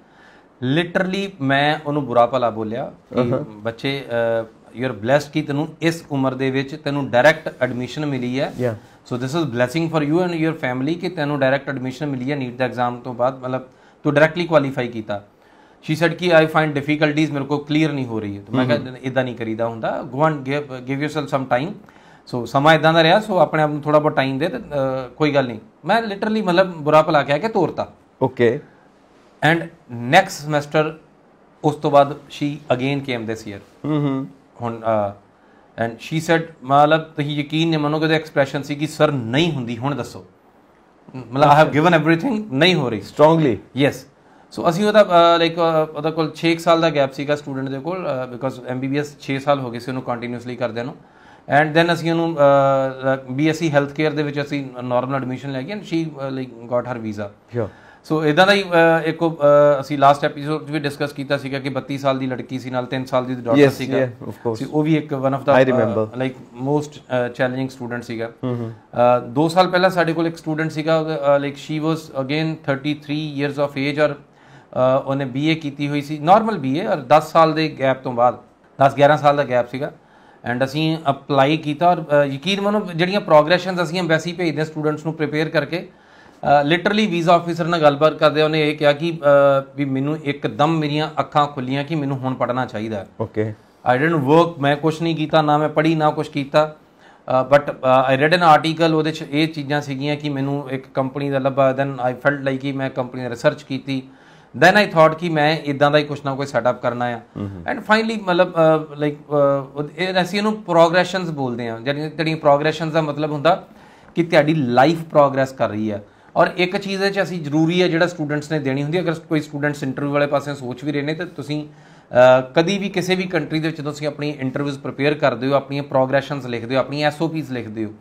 ਲਿਟਰਲੀ ਮੈਂ ਉਹਨੂੰ ਬੁਰਾ ਭਲਾ ਬੋਲਿਆ ਕਿ uh-huh. ਬੱਚੇ ਯੂ ਆਰ ਬlesed ਕਿ ਤੈਨੂੰ ਇਸ ਉਮਰ ਦੇ ਵਿੱਚ ਤੈਨੂੰ ਡਾਇਰੈਕਟ ਐਡਮਿਸ਼ਨ ਮਿਲੀ ਹੈ so this is blessing for you and your family ਕਿ ਤੈਨੂੰ ਡਾਇਰੈਕਟ ਐਡਮਿਸ਼ਨ ਮਿਲੀ ਹੈ ਨੀਟ ਦਾ ਐਗਜ਼ਾਮ ਤੋਂ ਬਾਅਦ ਮਤਲਬ ਤੂੰ ਡਾਇਰੈਕਟਲੀ ਕੁਆਲੀਫਾਈ ਕੀਤਾ ਸ਼ੀ ਸੈਡ ਕਿ ਆਈ ਫਾਈਂਡ ਡਿਫਿਕਲਟੀਜ਼ ਮੇਰੇ ਕੋ ਕਲੀਅਰ ਨਹੀਂ ਹੋ ਰਹੀ ਹੈ ਤਾਂ ਮੈਂ ਕਿਹਾ ਇਦਾਂ ਨਹੀਂ ਕਰੀਦਾ ਹੁੰਦਾ go and give yourself some time so ਸਮਾਂ ਇਦਾਂ ਦਾ ਰਿਹਾ ਸੋ ਆਪਣੇ ਆਪ ਨੂੰ ਥੋੜਾ ਬਹੁਤ ਟਾਈਮ ਦੇ ਤੇ ਕੋਈ ਗੱਲ ਨਹੀਂ ਮੈਂ ਲਿਟਰਲੀ ਮਤਲਬ ਬੁਰਾ ਭਲਾ ਕਹਿ ਕੇ ਤੋਰਤਾ ਓਕੇ ਐਂਡ ਨੈਕਸਟ ਸਮੈਸਟਰ ਉਸ ਤੋਂ ਬਾਅਦ she again came this year hmm hmm ਹੁਣ ਐਂਡ ਸ਼ੀ ਸੈਡ ਮਤਲਬ ਤੁਸੀਂ ਯਕੀਨ ਨਹੀਂ ਮੰਨੋਗੇ ਉਹਦਾ ਐਕਸਪ੍ਰੈਸ਼ਨ ਸੀ ਕਿ ਸਰ ਨਹੀਂ ਹੁੰਦੀ ਹੁਣ ਦੱਸੋ ਮਤਲਬ ਆਈ ਹੈਵ ਗਿਵਨ ਐਵਰੀਥਿੰਗ ਨਹੀਂ ਹੋ ਰਹੀ ਸਟਰੋਂਗਲੀ ਯੈਸ ਸੋ ਅਸੀਂ ਉਹਦਾ ਲਾਈਕ ਉਹਦਾ ਕੋਲ 6 ਸਾਲ ਦਾ ਗੈਪ ਸੀਗਾ ਸਟੂਡੈਂਟ ਦੇ ਕੋਲ ਬਿਕਾਜ਼ ਐਮਬੀਬੀਐਸ 6 ਸਾਲ ਹੋ ਗਏ ਸੀ ਉਹਨੂੰ ਕੰਟੀਨਿਊਸਲੀ ਕਰਦੇ ਨੂੰ ਐਂਡ ਦੈਨ ਅਸੀਂ ਉਹਨੂੰ ਬੀਐਸਸੀ ਹੈਲਥ ਕੇਅਰ ਦੇ ਵਿੱਚ ਅਸੀਂ ਨਾਰਮਲ ਐਡਮਿਸ਼ਨ ਲੈ ਗਏ and she like got her visa so ਇਦਾਂ ਦਾ ਹੀ ਇੱਕ ਅਸੀਂ ਲਾਸਟ ਐਪੀਸੋਡ ਵੀ ਡਿਸਕਸ ਕੀਤਾ ਸੀਗਾ ਕਿ 32 ਸਾਲ ਦੀ ਲੜਕੀ ਸੀ ਨਾਲ 3 ਸਾਲ ਦੀ ਡਾਟਰ ਸੀਗਾ ਸੀ ਉਹ ਵੀ ਇੱਕ one of the like most challenging student ਸੀਗਾ 2 ਸਾਲ ਪਹਿਲਾਂ ਸਾਡੇ ਕੋਲ ਇੱਕ ਸਟੂਡੈਂਟ ਸੀਗਾ like she was again 33 years of age ਔਰ ਉਹਨੇ ਬੀਏ ਕੀਤੀ ਹੋਈ ਸੀ ਨਾਰਮਲ ਬੀਏ ਔਰ 10 ਸਾਲ ਦੇ ਗੈਪ ਤੋਂ ਬਾਅਦ 10 11 ਸਾਲ ਦਾ ਗੈਪ ਸੀਗਾ ਐਂਡ ਅਸੀਂ ਅਪਲਾਈ ਕੀਤਾ ਔਰ ਯਕੀਨ ਮੰਨੋ ਜਿਹੜੀਆਂ ਪ੍ਰੋਗਰੈਸ਼ਨਸ ਅਸੀਂ ਐਮਬੈਸੀ ਭੇਜਦੇ ਸਟੂਡੈਂਟਸ ਨੂੰ ਪ੍ਰੀਪੇਅਰ ਕਰਕੇ ਲਿਟਰਲੀ ਵੀਜ਼ਾ ਆਫੀਸਰ ਨਾਲ ਗੱਲਬਾਤ ਕਰਦੇ ਉਹਨੇ ਇਹ ਕਿਹਾ ਕਿ ਵੀ ਮੈਨੂੰ ਇੱਕਦਮ ਮੇਰੀਆਂ ਅੱਖਾਂ ਖੁੱਲੀਆਂ ਕਿ ਮੈਨੂੰ ਹੁਣ ਪੜਨਾ ਚਾਹੀਦਾ ਓਕੇ ਆਈ ਡਿਡਨਟ ਵਰਕ ਮੈਂ ਕੁਝ ਨਹੀਂ ਕੀਤਾ ਨਾ ਮੈਂ ਪੜ੍ਹੀ ਨਾ ਕੁਝ ਕੀਤਾ but I read an article ਉਹਦੇ ਚ ਇਹ ਚੀਜ਼ਾਂ ਸੀਗੀਆਂ ਕਿ ਮੈਨੂੰ ਇੱਕ ਕੰਪਨੀ ਦਾ ਲੱਭਾ ਦੈਨ ਆਈ ਫੈਲਟ ਲਾਈਕ ਕਿ ਮੈਂ ਕੰਪਨੀ ਦਾ ਰਿਸਰਚ ਕੀਤੀ ਦੈਨ ਆਈ ਥੌਟ ਕਿ ਮੈਂ ਇਦਾਂ ਦਾ ਹੀ ਕੁਛ ਨਾ ਕੋਈ ਸੈਟਅਪ ਕਰਨਾ ਆ ਐਂਡ ਫਾਈਨਲੀ ਮਤਲਬ ਲਾਈਕ ਇਹ ਅਸੀਂ ਇਹਨੂੰ ਪ੍ਰੋਗਰੈਸ਼ਨਸ ਬੋਲਦੇ ਆ ਜਿਹੜੀਆਂ ਜਿਹੜੀਆਂ ਪ੍ਰੋਗਰੈਸ਼ਨਸ ਦਾ ਮਤਲਬ ਹੁੰਦਾ ਕਿ ਤੁਹਾਡੀ ਲਾਈਫ ਪ੍ਰੋਗਰੈਸ ਕਰ ਰਹੀ ਆ ਔਰ ਇੱਕ ਚੀਜ਼ ਹੈ ਜੇ ਅਸੀਂ ਜ਼ਰੂਰੀ ਹੈ ਜਿਹੜਾ ਸਟੂਡੈਂਟਸ ਨੇ ਦੇਣੀ ਹੁੰਦੀ ਹੈ ਅਗਰ ਕੋਈ ਸਟੂਡੈਂਟਸ ਇੰਟਰਵਿਊ ਵਾਲੇ ਪਾਸੇ ਸੋਚ ਵੀ ਰਹੇ ਨੇ ਤਾਂ ਤੁਸੀਂ ਕਦੀ ਵੀ ਕਿਸੇ ਵੀ ਕੰਟਰੀ ਦੇ ਵਿੱਚ ਜਦੋਂ ਤੁਸੀਂ ਆਪਣੀ ਇੰਟਰਵਿਊਜ਼ ਪ੍ਰਿਪੇਅਰ ਕਰਦੇ ਹੋ ਆਪਣੀਆਂ ਪ੍ਰੋਗਰੈਸ਼ਨਸ ਲਿਖਦੇ ਹੋ ਆਪਣੀਆਂ ਐਸਓਪੀਜ਼ ਲਿਖਦੇ ਹੋ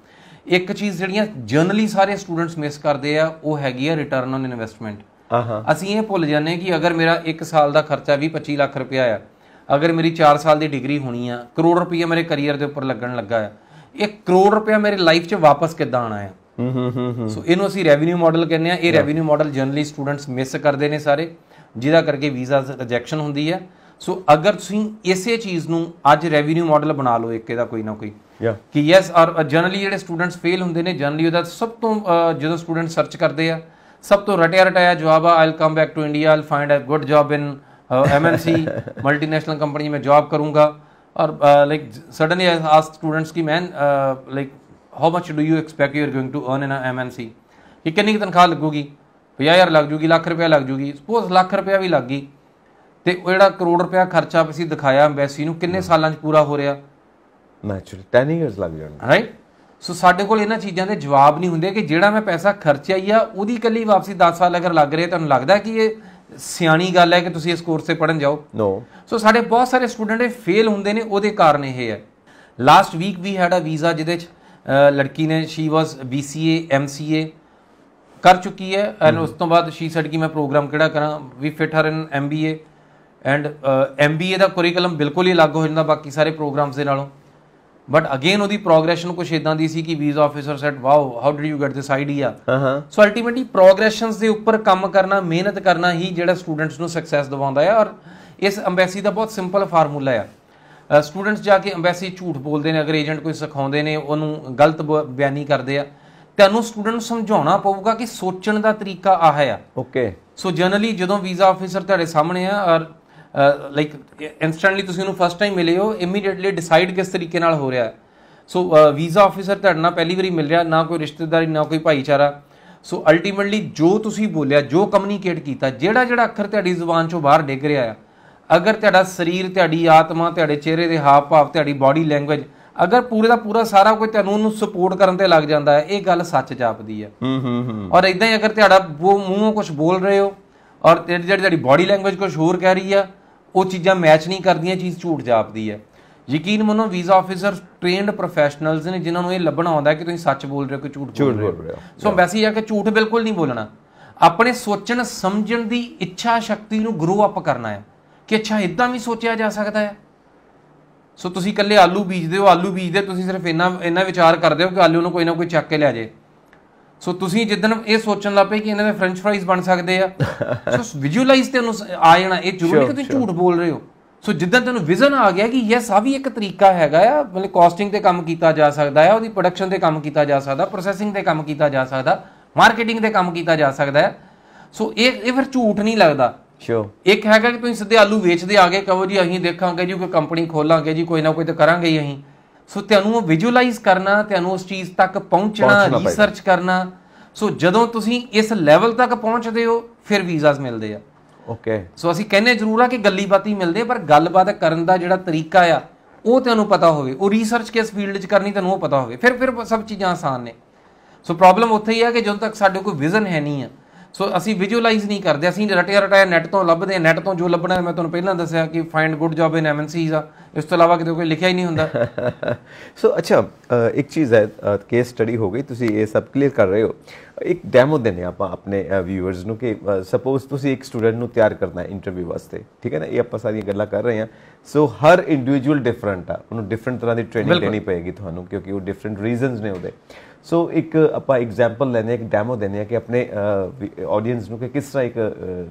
ਇੱਕ ਚੀਜ਼ ਜਿਹੜੀਆਂ ਜਨਰਲੀ ਸਾਰੇ ਸਟੂਡੈਂਟਸ ਮਿਸ ਕਰਦੇ ਆ ਉਹ ਹੈਗੀ ਆ ਰਿਟਰਨ ਔਨ ਇਨਵੈਸਟਮੈਂਟ ਅਸੀਂ ਇਹ ਭੁੱਲ ਜਾਂਦੇ ਕਿ ਅਗਰ ਮੇਰਾ 1 ਸਾਲ ਦਾ ਖਰਚਾ ਵੀ 25 ਲੱਖ ਰੁਪਇਆ ਆ ਅਗਰ ਮੇਰੀ 4 ਸਾਲ ਦੀ ਡਿਗਰੀ ਹੋਣੀ ਆ ਕਰੋੜ ਰੁਪਇਆ ਮੇਰੇ ਕੈਰੀਅਰ ਦੇ ਉੱਪਰ ਲੱਗਣ ਲੱਗਾ ਆ ਇਹ ਕਰੋੜ ਰੁਪਇਆ ਮੇਰੇ ਲਾਈਫ 'ਚ ਵਾਪਸ ਕਿੱਦਾਂ ਆਣਾ ਆ ਸੋ ਇਹਨੂੰ ਅਸੀਂ ਰੈਵਨਿਊ ਮਾਡਲ ਕਹਿੰਦੇ ਆ ਇਹ revenue model generally students miss ਕਰਦੇ ਨੇ ਸਾਰੇ ਜਿਹਦਾ ਕਰਕੇ ਵੀਜ਼ਾ ਰਿਜੈਕਸ਼ਨ ਹੁੰਦੀ ਆ ਸੋ ਅਗਰ ਤੁਸੀਂ ਇਸੇ ਚੀਜ਼ ਨੂੰ ਅੱਜ ਰੈਵਨਿਊ ਮਾਡਲ ਬਣਾ ਲਓ ਇੱਕ ਇਹਦਾ ਕੋਈ ਨਾ ਕੋਈ ਕਿ ਯੈਸ ਆਰ ਜਨਰਲੀ ਜਿਹੜੇ ਸਟੂਡੈਂਟਸ ਫੇਲ ਹੁੰਦੇ ਨੇ ਜਨਰਲੀ ਉਹਦਾ ਸਭ ਤੋਂ ਜਦੋਂ ਸਟੂਡੈਂਟ ਸਰਚ ਕਰਦੇ ਆ ਸਭ ਤੋਂ ਰਟਿਆ ਰਟਾਇਆ ਜਵਾਬ ਆ I'll come back to India I'll find a good job in MNC multinational company ਮੈਂ ਜੌਬ ਕਰੂੰਗਾ ਔਰ like suddenly I ask students ਕਿ man like how much do you expect you are going to earn in MNC ਕਿ ਕਿੰਨੀ ਤਨਖਾਹ ਲੱਗੂਗੀ 50000 ਲੱਗ ਜੂਗੀ ਲੱਖ ਰੁਪਏ ਲੱਗ ਜੂਗੀ ਸਪੋਜ਼ ਲੱਖ ਰੁਪਏ ਵੀ ਲੱਗ ਗਈ ਤੇ ਉਹ ਜਿਹੜਾ ਕਰੋੜ ਰੁਪਿਆ ਖਰਚਾ ਅਸੀਂ ਦਿਖਾਇਆ ਐਮਬੈਸੀ ਨੂੰ ਕਿੰਨੇ ਸਾਲਾਂ 'ਚ ਪੂਰਾ ਹੋ ਰਿਹਾ ਨੈਚੁਰਲ 10 ਇਅਰਸ ਲੱਗ ਜਾਣਗੇ ਰਾਈਟ ਸੋ ਸਾਡੇ ਕੋਲ ਇਹਨਾਂ ਚੀਜ਼ਾਂ ਦੇ ਜਵਾਬ ਨਹੀਂ ਹੁੰਦੇ ਕਿ ਜਿਹੜਾ ਮੈਂ ਪੈਸਾ ਖਰਚਿਆ ਹੀ ਆ ਉਹਦੀ ਕੱਲੀ ਵਾਪਸੀ 10 ਸਾਲ ਅਗਰ ਲੱਗ ਰਹੇ ਤੁਹਾਨੂੰ ਲੱਗਦਾ ਕਿ ਇਹ ਸਿਆਣੀ ਗੱਲ ਹੈ ਕਿ ਤੁਸੀਂ ਇਸ ਕੋਰਸ ਤੇ ਪੜਨ ਜਾਓ ਨੋ ਸੋ ਸਾਡੇ ਬਹੁਤ ਸਾਰੇ ਸਟੂਡੈਂਟ ਇਹ ਫੇਲ ਹੁੰਦੇ ਨੇ ਉਹਦੇ ਕਾਰਨ ਇਹ ਹੈ last week we had a visa ਜਿਹਦੇ ਚ ਲੜਕੀ ਨੇ ਸ਼ੀ ਵਾਸ ਬੀਸੀਏ ਐਮਸੀਏ ਕਰ ਚੁੱਕੀ ਹੈ ਐਂਡ ਉਸ ਤੋਂ ਬਾਅਦ ਸ਼ੀ ਸੈਡ ਕਿ ਮੈਂ ਪ੍ਰੋਗਰਾਮ ਕਿਹੜਾ ਕਰਾਂ we fit her in MBA and MBA ਦਾ ਕੁਰੀਕਲਮ ਬਿਲਕੁਲ ਹੀ ਅਲੱਗ ਹੋ ਜਾਂਦਾ ਬਾਕੀ ਸਾਰੇ ਪ੍ਰੋਗਰਾਮਸ ਦੇ ਨਾਲੋਂ ਬਟ ਅਗੇਨ ਉਹਦੀ ਪ੍ਰੋਗਰੈਸ਼ਨ ਕੁਝ ਇਦਾਂ ਦੀ ਸੀ ਕਿ visa officer said wow how did you get this idea so ultimately progressions ਦੇ ਉੱਪਰ ਕੰਮ ਕਰਨਾ ਮਿਹਨਤ ਕਰਨਾ ਹੀ ਜਿਹੜਾ ਸਟੂਡੈਂਟਸ ਨੂੰ ਸਕਸੈਸ ਦਿਵਾਉਂਦਾ ਹੈ ਔਰ ਇਸ ਐਮਬੈਸੀ ਦਾ ਬਹੁਤ ਸਿੰਪਲ ਫਾਰਮੂਲਾ ਹੈ ਸਟੂਡੈਂਟਸ ਜਾ ਕੇ ਐਮਬੈਸੀ ਝੂਠ ਬੋਲਦੇ ਨੇ ਅਗਰ ਏਜੰਟ ਕੋਈ ਸਿਖਾਉਂਦੇ ਨੇ ਉਹਨੂੰ ਗਲਤ ਬਿਆਨੀ ਕਰਦੇ ਆ ਤੈਨੂੰ ਸਟੂਡੈਂਟ ਨੂੰ ਸਮਝਾਉਣਾ ਪਊਗਾ ਕਿ ਸੋਚਣ ਦਾ ਤਰੀਕਾ ਆਹ ਹੈ ਓਕੇ ਸੋ ਜਨਰਲੀ ਜਦੋਂ ਵੀਜ਼ਾ ਆਫੀਸਰ ਤੁਹਾਡੇ ਸਾਹਮਣੇ ਆ ਔਰ ਲਾਈਕ ਇਨਸਟੈਂਟਲੀ ਤੁਸੀਂ ਉਹਨੂੰ ਫਸਟ ਟਾਈਮ ਮਿਲੇ ਹੋ ਇਮੀਡੀਏਟਲੀ ਡਿਸਾਈਡ ਕਿਸ ਤਰੀਕੇ ਨਾਲ ਹੋ ਰਿਹਾ ਸੋ ਵੀਜ਼ਾ ਆਫੀਸਰ ਤੁਹਾਡੇ ਨਾਲ ਪਹਿਲੀ ਵਾਰੀ ਮਿਲ ਰਿਹਾ ਨਾ ਕੋਈ ਰਿਸ਼ਤੇਦਾਰੀ ਨਾ ਕੋਈ ਭਾਈਚਾਰਾ ਸੋ ਅਲਟੀਮੇਟਲੀ ਜੋ ਤੁਸੀਂ ਬੋਲਿਆ ਜੋ ਕਮਿਊਨੀਕੇਟ ਕੀਤਾ ਜਿਹੜਾ ਜਿਹੜਾ ਅੱਖਰ ਤੁਹਾਡੀ ਜ਼ੁਬਾਨ ਚੋਂ ਬਾਹਰ ਡਿੱਗ ਰਿਹਾ ਆ ਅਗਰ ਤੁਹਾਡਾ ਸਰੀਰ ਤੁਹਾਡੀ ਆਤਮਾ ਤੁਹਾਡੇ ਚਿਹਰੇ ਦੇ ਹਾਵ ਭਾਵ ਤੁਹਾਡੀ ਬਾਡੀ ਲੈਂਗੁਏਜ ਅਗਰ ਪੂਰੇ ਦਾ ਪੂਰਾ ਸਾਰਾ ਕੋਈ ਤੁਹਾਨੂੰ ਨੂੰ ਸਪੋਰਟ ਕਰਨ ਤੇ ਲੱਗ ਜਾਂਦਾ ਹੈ ਇਹ ਗੱਲ ਸੱਚ ਜਾਪਦੀ ਹੈ ਹੂੰ ਹੂੰ ਹੂੰ ਔਰ ਇਦਾਂ ਹੀ ਅਗਰ ਤੁਹਾਡਾ ਉਹ ਮੂੰਹੋਂ ਕੁਝ ਬੋਲ ਰਹੇ ਹੋ ਔਰ ਜਿਹੜੀ ਜਿਹੜੀ ਬਾਡੀ ਲੈਂਗੁਏਜ ਕੁਝ ਹੋਰ ਕਹਿ ਰਹੀ ਆ ਉਹ ਚੀਜ਼ਾਂ ਮੈਚ ਨਹੀਂ ਕਰਦੀਆਂ ਚੀਜ਼ ਝੂਠ ਜਾਪਦੀ ਹੈ ਯਕੀਨ ਮੰਨੋ ਵੀਜ਼ਾ ਆਫੀਸਰ ਟ੍ਰੇਨਡ ਪ੍ਰੋਫੈਸ਼ਨਲਸ ਨੇ ਜਿਨ੍ਹਾਂ ਨੂੰ ਇਹ ਲੱਭਣਾ ਆਉਂਦਾ ਕਿ ਤੁਸੀਂ ਸੱਚ ਬੋਲ ਰਹੇ ਹੋ ਕਿ ਝੂਠ ਬੋਲ ਰਹੇ ਹੋ ਸੋ ਵੈਸੀ ਹੈ ਕਿ ਝੂਠ ਬਿਲਕੁਲ ਨਹੀਂ ਬੋਲਣਾ ਆਪਣੇ ਸੋਚਣ ਸਮਝਣ ਦੀ ਇੱਛਾ ਸ਼ਕਤੀ ਨੂੰ ਗਰੋ ਅਪ ਕਰਨਾ ਹੈ ਕਿ ਅੱਛਾ ਇਦਾਂ ਵੀ ਸੋਚਿਆ ਜਾ ਸਕਦਾ ਹੈ ਸੋ ਤੁਸੀਂ ਇਕੱਲੇ ਆਲੂ ਬੀਜਦੇ ਹੋ ਆਲੂ ਬੀਜਦੇ ਤੁਸੀਂ ਸਿਰਫ ਇੰਨਾ ਇੰਨਾ ਵਿਚਾਰ ਕਰਦੇ ਹੋ ਕਿ ਆਲੂ ਨੂੰ ਕੋਈ ਨਾ ਕੋਈ ਚੱਕ ਕੇ ਲੈ ਜਾਏ ਸੋ ਤੁਸੀਂ ਜਿੱਦਨ ਇਹ ਸੋਚਣ ਲੱਪੇ ਕਿ ਇਹਨਾਂ ਦੇ ਫ੍ਰੈਂਚ ਫ੍ਰਾਈਜ਼ ਬਣ ਸਕਦੇ ਆ ਸੋ ਵਿਜੂਅਲਾਈਜ਼ ਤੇ ਉਹਨੂੰ ਆ ਜਾਣਾ ਇਹ ਜ਼ਰੂਰੀ ਨਹੀਂ ਕਿ ਤੁਸੀਂ ਝੂਠ ਬੋਲ ਰਹੇ ਹੋ ਸੋ ਜਿੱਦਾਂ ਤੁਹਾਨੂੰ ਵਿਜ਼ਨ ਆ ਗਿਆ ਕਿ ਯੈਸ ਆ ਵੀ ਇੱਕ ਤਰੀਕਾ ਹੈਗਾ ਆ ਮਤਲਬ ਕਾਸਟਿੰਗ ਤੇ ਕੰਮ ਕੀਤਾ ਜਾ ਸਕਦਾ ਹੈ ਉਹਦੀ ਪ੍ਰੋਡਕਸ਼ਨ ਤੇ ਕੰਮ ਕੀਤਾ ਜਾ ਸਕਦਾ ਪ੍ਰੋਸੈਸਿੰਗ ਤੇ ਕੰਮ ਕੀਤਾ ਜਾ ਸਕਦਾ ਮਾਰਕੀਟਿੰਗ ਤੇ ਕੰਮ ਕੀਤਾ ਜਾ ਸਕਦਾ ਸੋ ਇਹ ਇਹ ਫਿਰ ਝੂਠ ਨਹੀਂ ਲੱਗਦਾ ਸ਼ੋ ਇੱਕ ਹੈਗਾ ਕਿ ਤੁਸੀਂ ਸਿੱਧੇ ਆਲੂ ਵੇਚਦੇ ਆਗੇ ਕਹੋ ਜੀ ਅਸੀਂ ਦੇਖਾਂਗੇ ਜੀ ਕੋਈ ਕੰਪਨੀ ਖੋਲਾਂਗੇ ਜੀ ਕੋਈ ਨਾ ਕੋਈ ਤਾਂ ਕਰਾਂਗੇ ਹੀ ਅਸੀਂ ਸੋ ਤੁਹਾਨੂੰ ਉਹ ਵਿਜ਼ੂਅਲਾਈਜ਼ ਕਰਨਾ ਤੁਹਾਨੂੰ ਉਸ ਚੀਜ਼ ਤੱਕ ਪਹੁੰਚਣਾ ਰਿਸਰਚ ਕਰਨਾ ਸੋ ਜਦੋਂ ਤੁਸੀਂ ਇਸ ਲੈਵਲ ਤੱਕ ਪਹੁੰਚਦੇ ਹੋ ਫਿਰ ਵੀਜ਼ਾਸ ਮਿਲਦੇ ਆ ਓਕੇ ਸੋ ਅਸੀਂ ਕਹਿੰਨੇ ਜ਼ਰੂਰ ਆ ਕਿ ਗੱਲੀਬਾਤੀ ਮਿਲਦੇ ਪਰ ਗੱਲਬਾਤ ਕਰਨ ਦਾ ਜਿਹੜਾ ਤਰੀਕਾ ਆ ਉਹ ਤੁਹਾਨੂੰ ਪਤਾ ਹੋਵੇ ਉਹ ਰਿਸਰਚ ਕਿਸ ਫੀਲਡ 'ਚ ਕਰਨੀ ਤੁਹਾਨੂੰ ਉਹ ਪਤਾ ਹੋਵੇ ਫਿਰ ਫਿਰ ਸਭ ਚੀਜ਼ਾਂ ਆਸਾਨ ਨੇ ਸੋ ਪ੍ਰੋਬਲਮ ਉੱਥੇ ਹੀ ਆ ਕਿ ਜਦੋਂ ਤੱਕ ਸਾਡੇ ਕੋਈ ਵਿਜ਼ਨ ਹੈ ਨਹੀਂ ਆ ਸੋ ਅਸੀਂ ਵਿਜੂਅਲਾਈਜ਼ ਨਹੀਂ ਕਰਦੇ ਅਸੀਂ ਰਟਿਆ ਰਟਾਇਆ ਨੈਟ ਤੋਂ ਲੱਭਦੇ ਆ ਨੈਟ ਤੋਂ ਜੋ ਲੱਭਣਾ ਮੈਂ ਤੁਹਾਨੂੰ ਪਹਿਲਾਂ ਦੱਸਿਆ ਕਿ find good job in MNCs ਆ ਇਸ ਤੋਂ ਇਲਾਵਾ ਕਿਤੇ ਕੋਈ ਲਿਖਿਆ ਹੀ ਨਹੀਂ ਹੁੰਦਾ ਸੋ ਅੱਛਾ ਇੱਕ ਚੀਜ਼ ਹੈ ਕੇਸ ਸਟੱਡੀ ਹੋ ਗਈ ਤੁਸੀਂ ਇਹ ਸਭ ਕਲੀਅਰ ਕਰ ਰਹੇ ਹੋ ਇੱਕ ਡੈਮੋ ਦਿੰਨੇ ਆਪਾਂ ਆਪਣੇ ਵਿਊਅਰਸ ਨੂੰ ਕਿ ਸਪੋਜ਼ ਤੁਸੀਂ ਇੱਕ ਸਟੂਡੈਂਟ ਨੂੰ ਤਿਆਰ ਕਰਨਾ ਹੈ ਇੰਟਰਵਿਊ ਵਾਸਤੇ ਠੀਕ ਹੈ ਨਾ ਇਹ ਆਪਾਂ ਸਾਰੀਆਂ ਗੱਲਾਂ ਕਰ ਰਹੇ ਹਾਂ ਸੋ ਹਰ ਇੰਡੀਵਿਜੂਅਲ ਡਿਫਰੈਂਟ ਆ ਉਹਨੂੰ ਡਿਫਰੈਂਟ ਤਰ੍ਹਾਂ ਦੀ ਟ੍ਰੇਨਿੰਗ ਦੇਣੀ ਪਏਗੀ ਤੁਹਾਨੂੰ ਕਿਉਂਕਿ ਉਹ ਡਿਫਰੈਂਟ ਰੀਜ਼ਨਸ ਨੇ ਉਹਦੇ ਸੋ ਇੱਕ ਆਪਾਂ ਐਗਜ਼ਾਮਪਲ ਲੈਨੇ ਇੱਕ ਡੈਮੋ ਦੇਨੇ ਆ ਕਿ ਆਪਣੇ ਆਡੀਅנס ਨੂੰ ਕਿ ਕਿਸ ਤਰ੍ਹਾਂ ਇੱਕ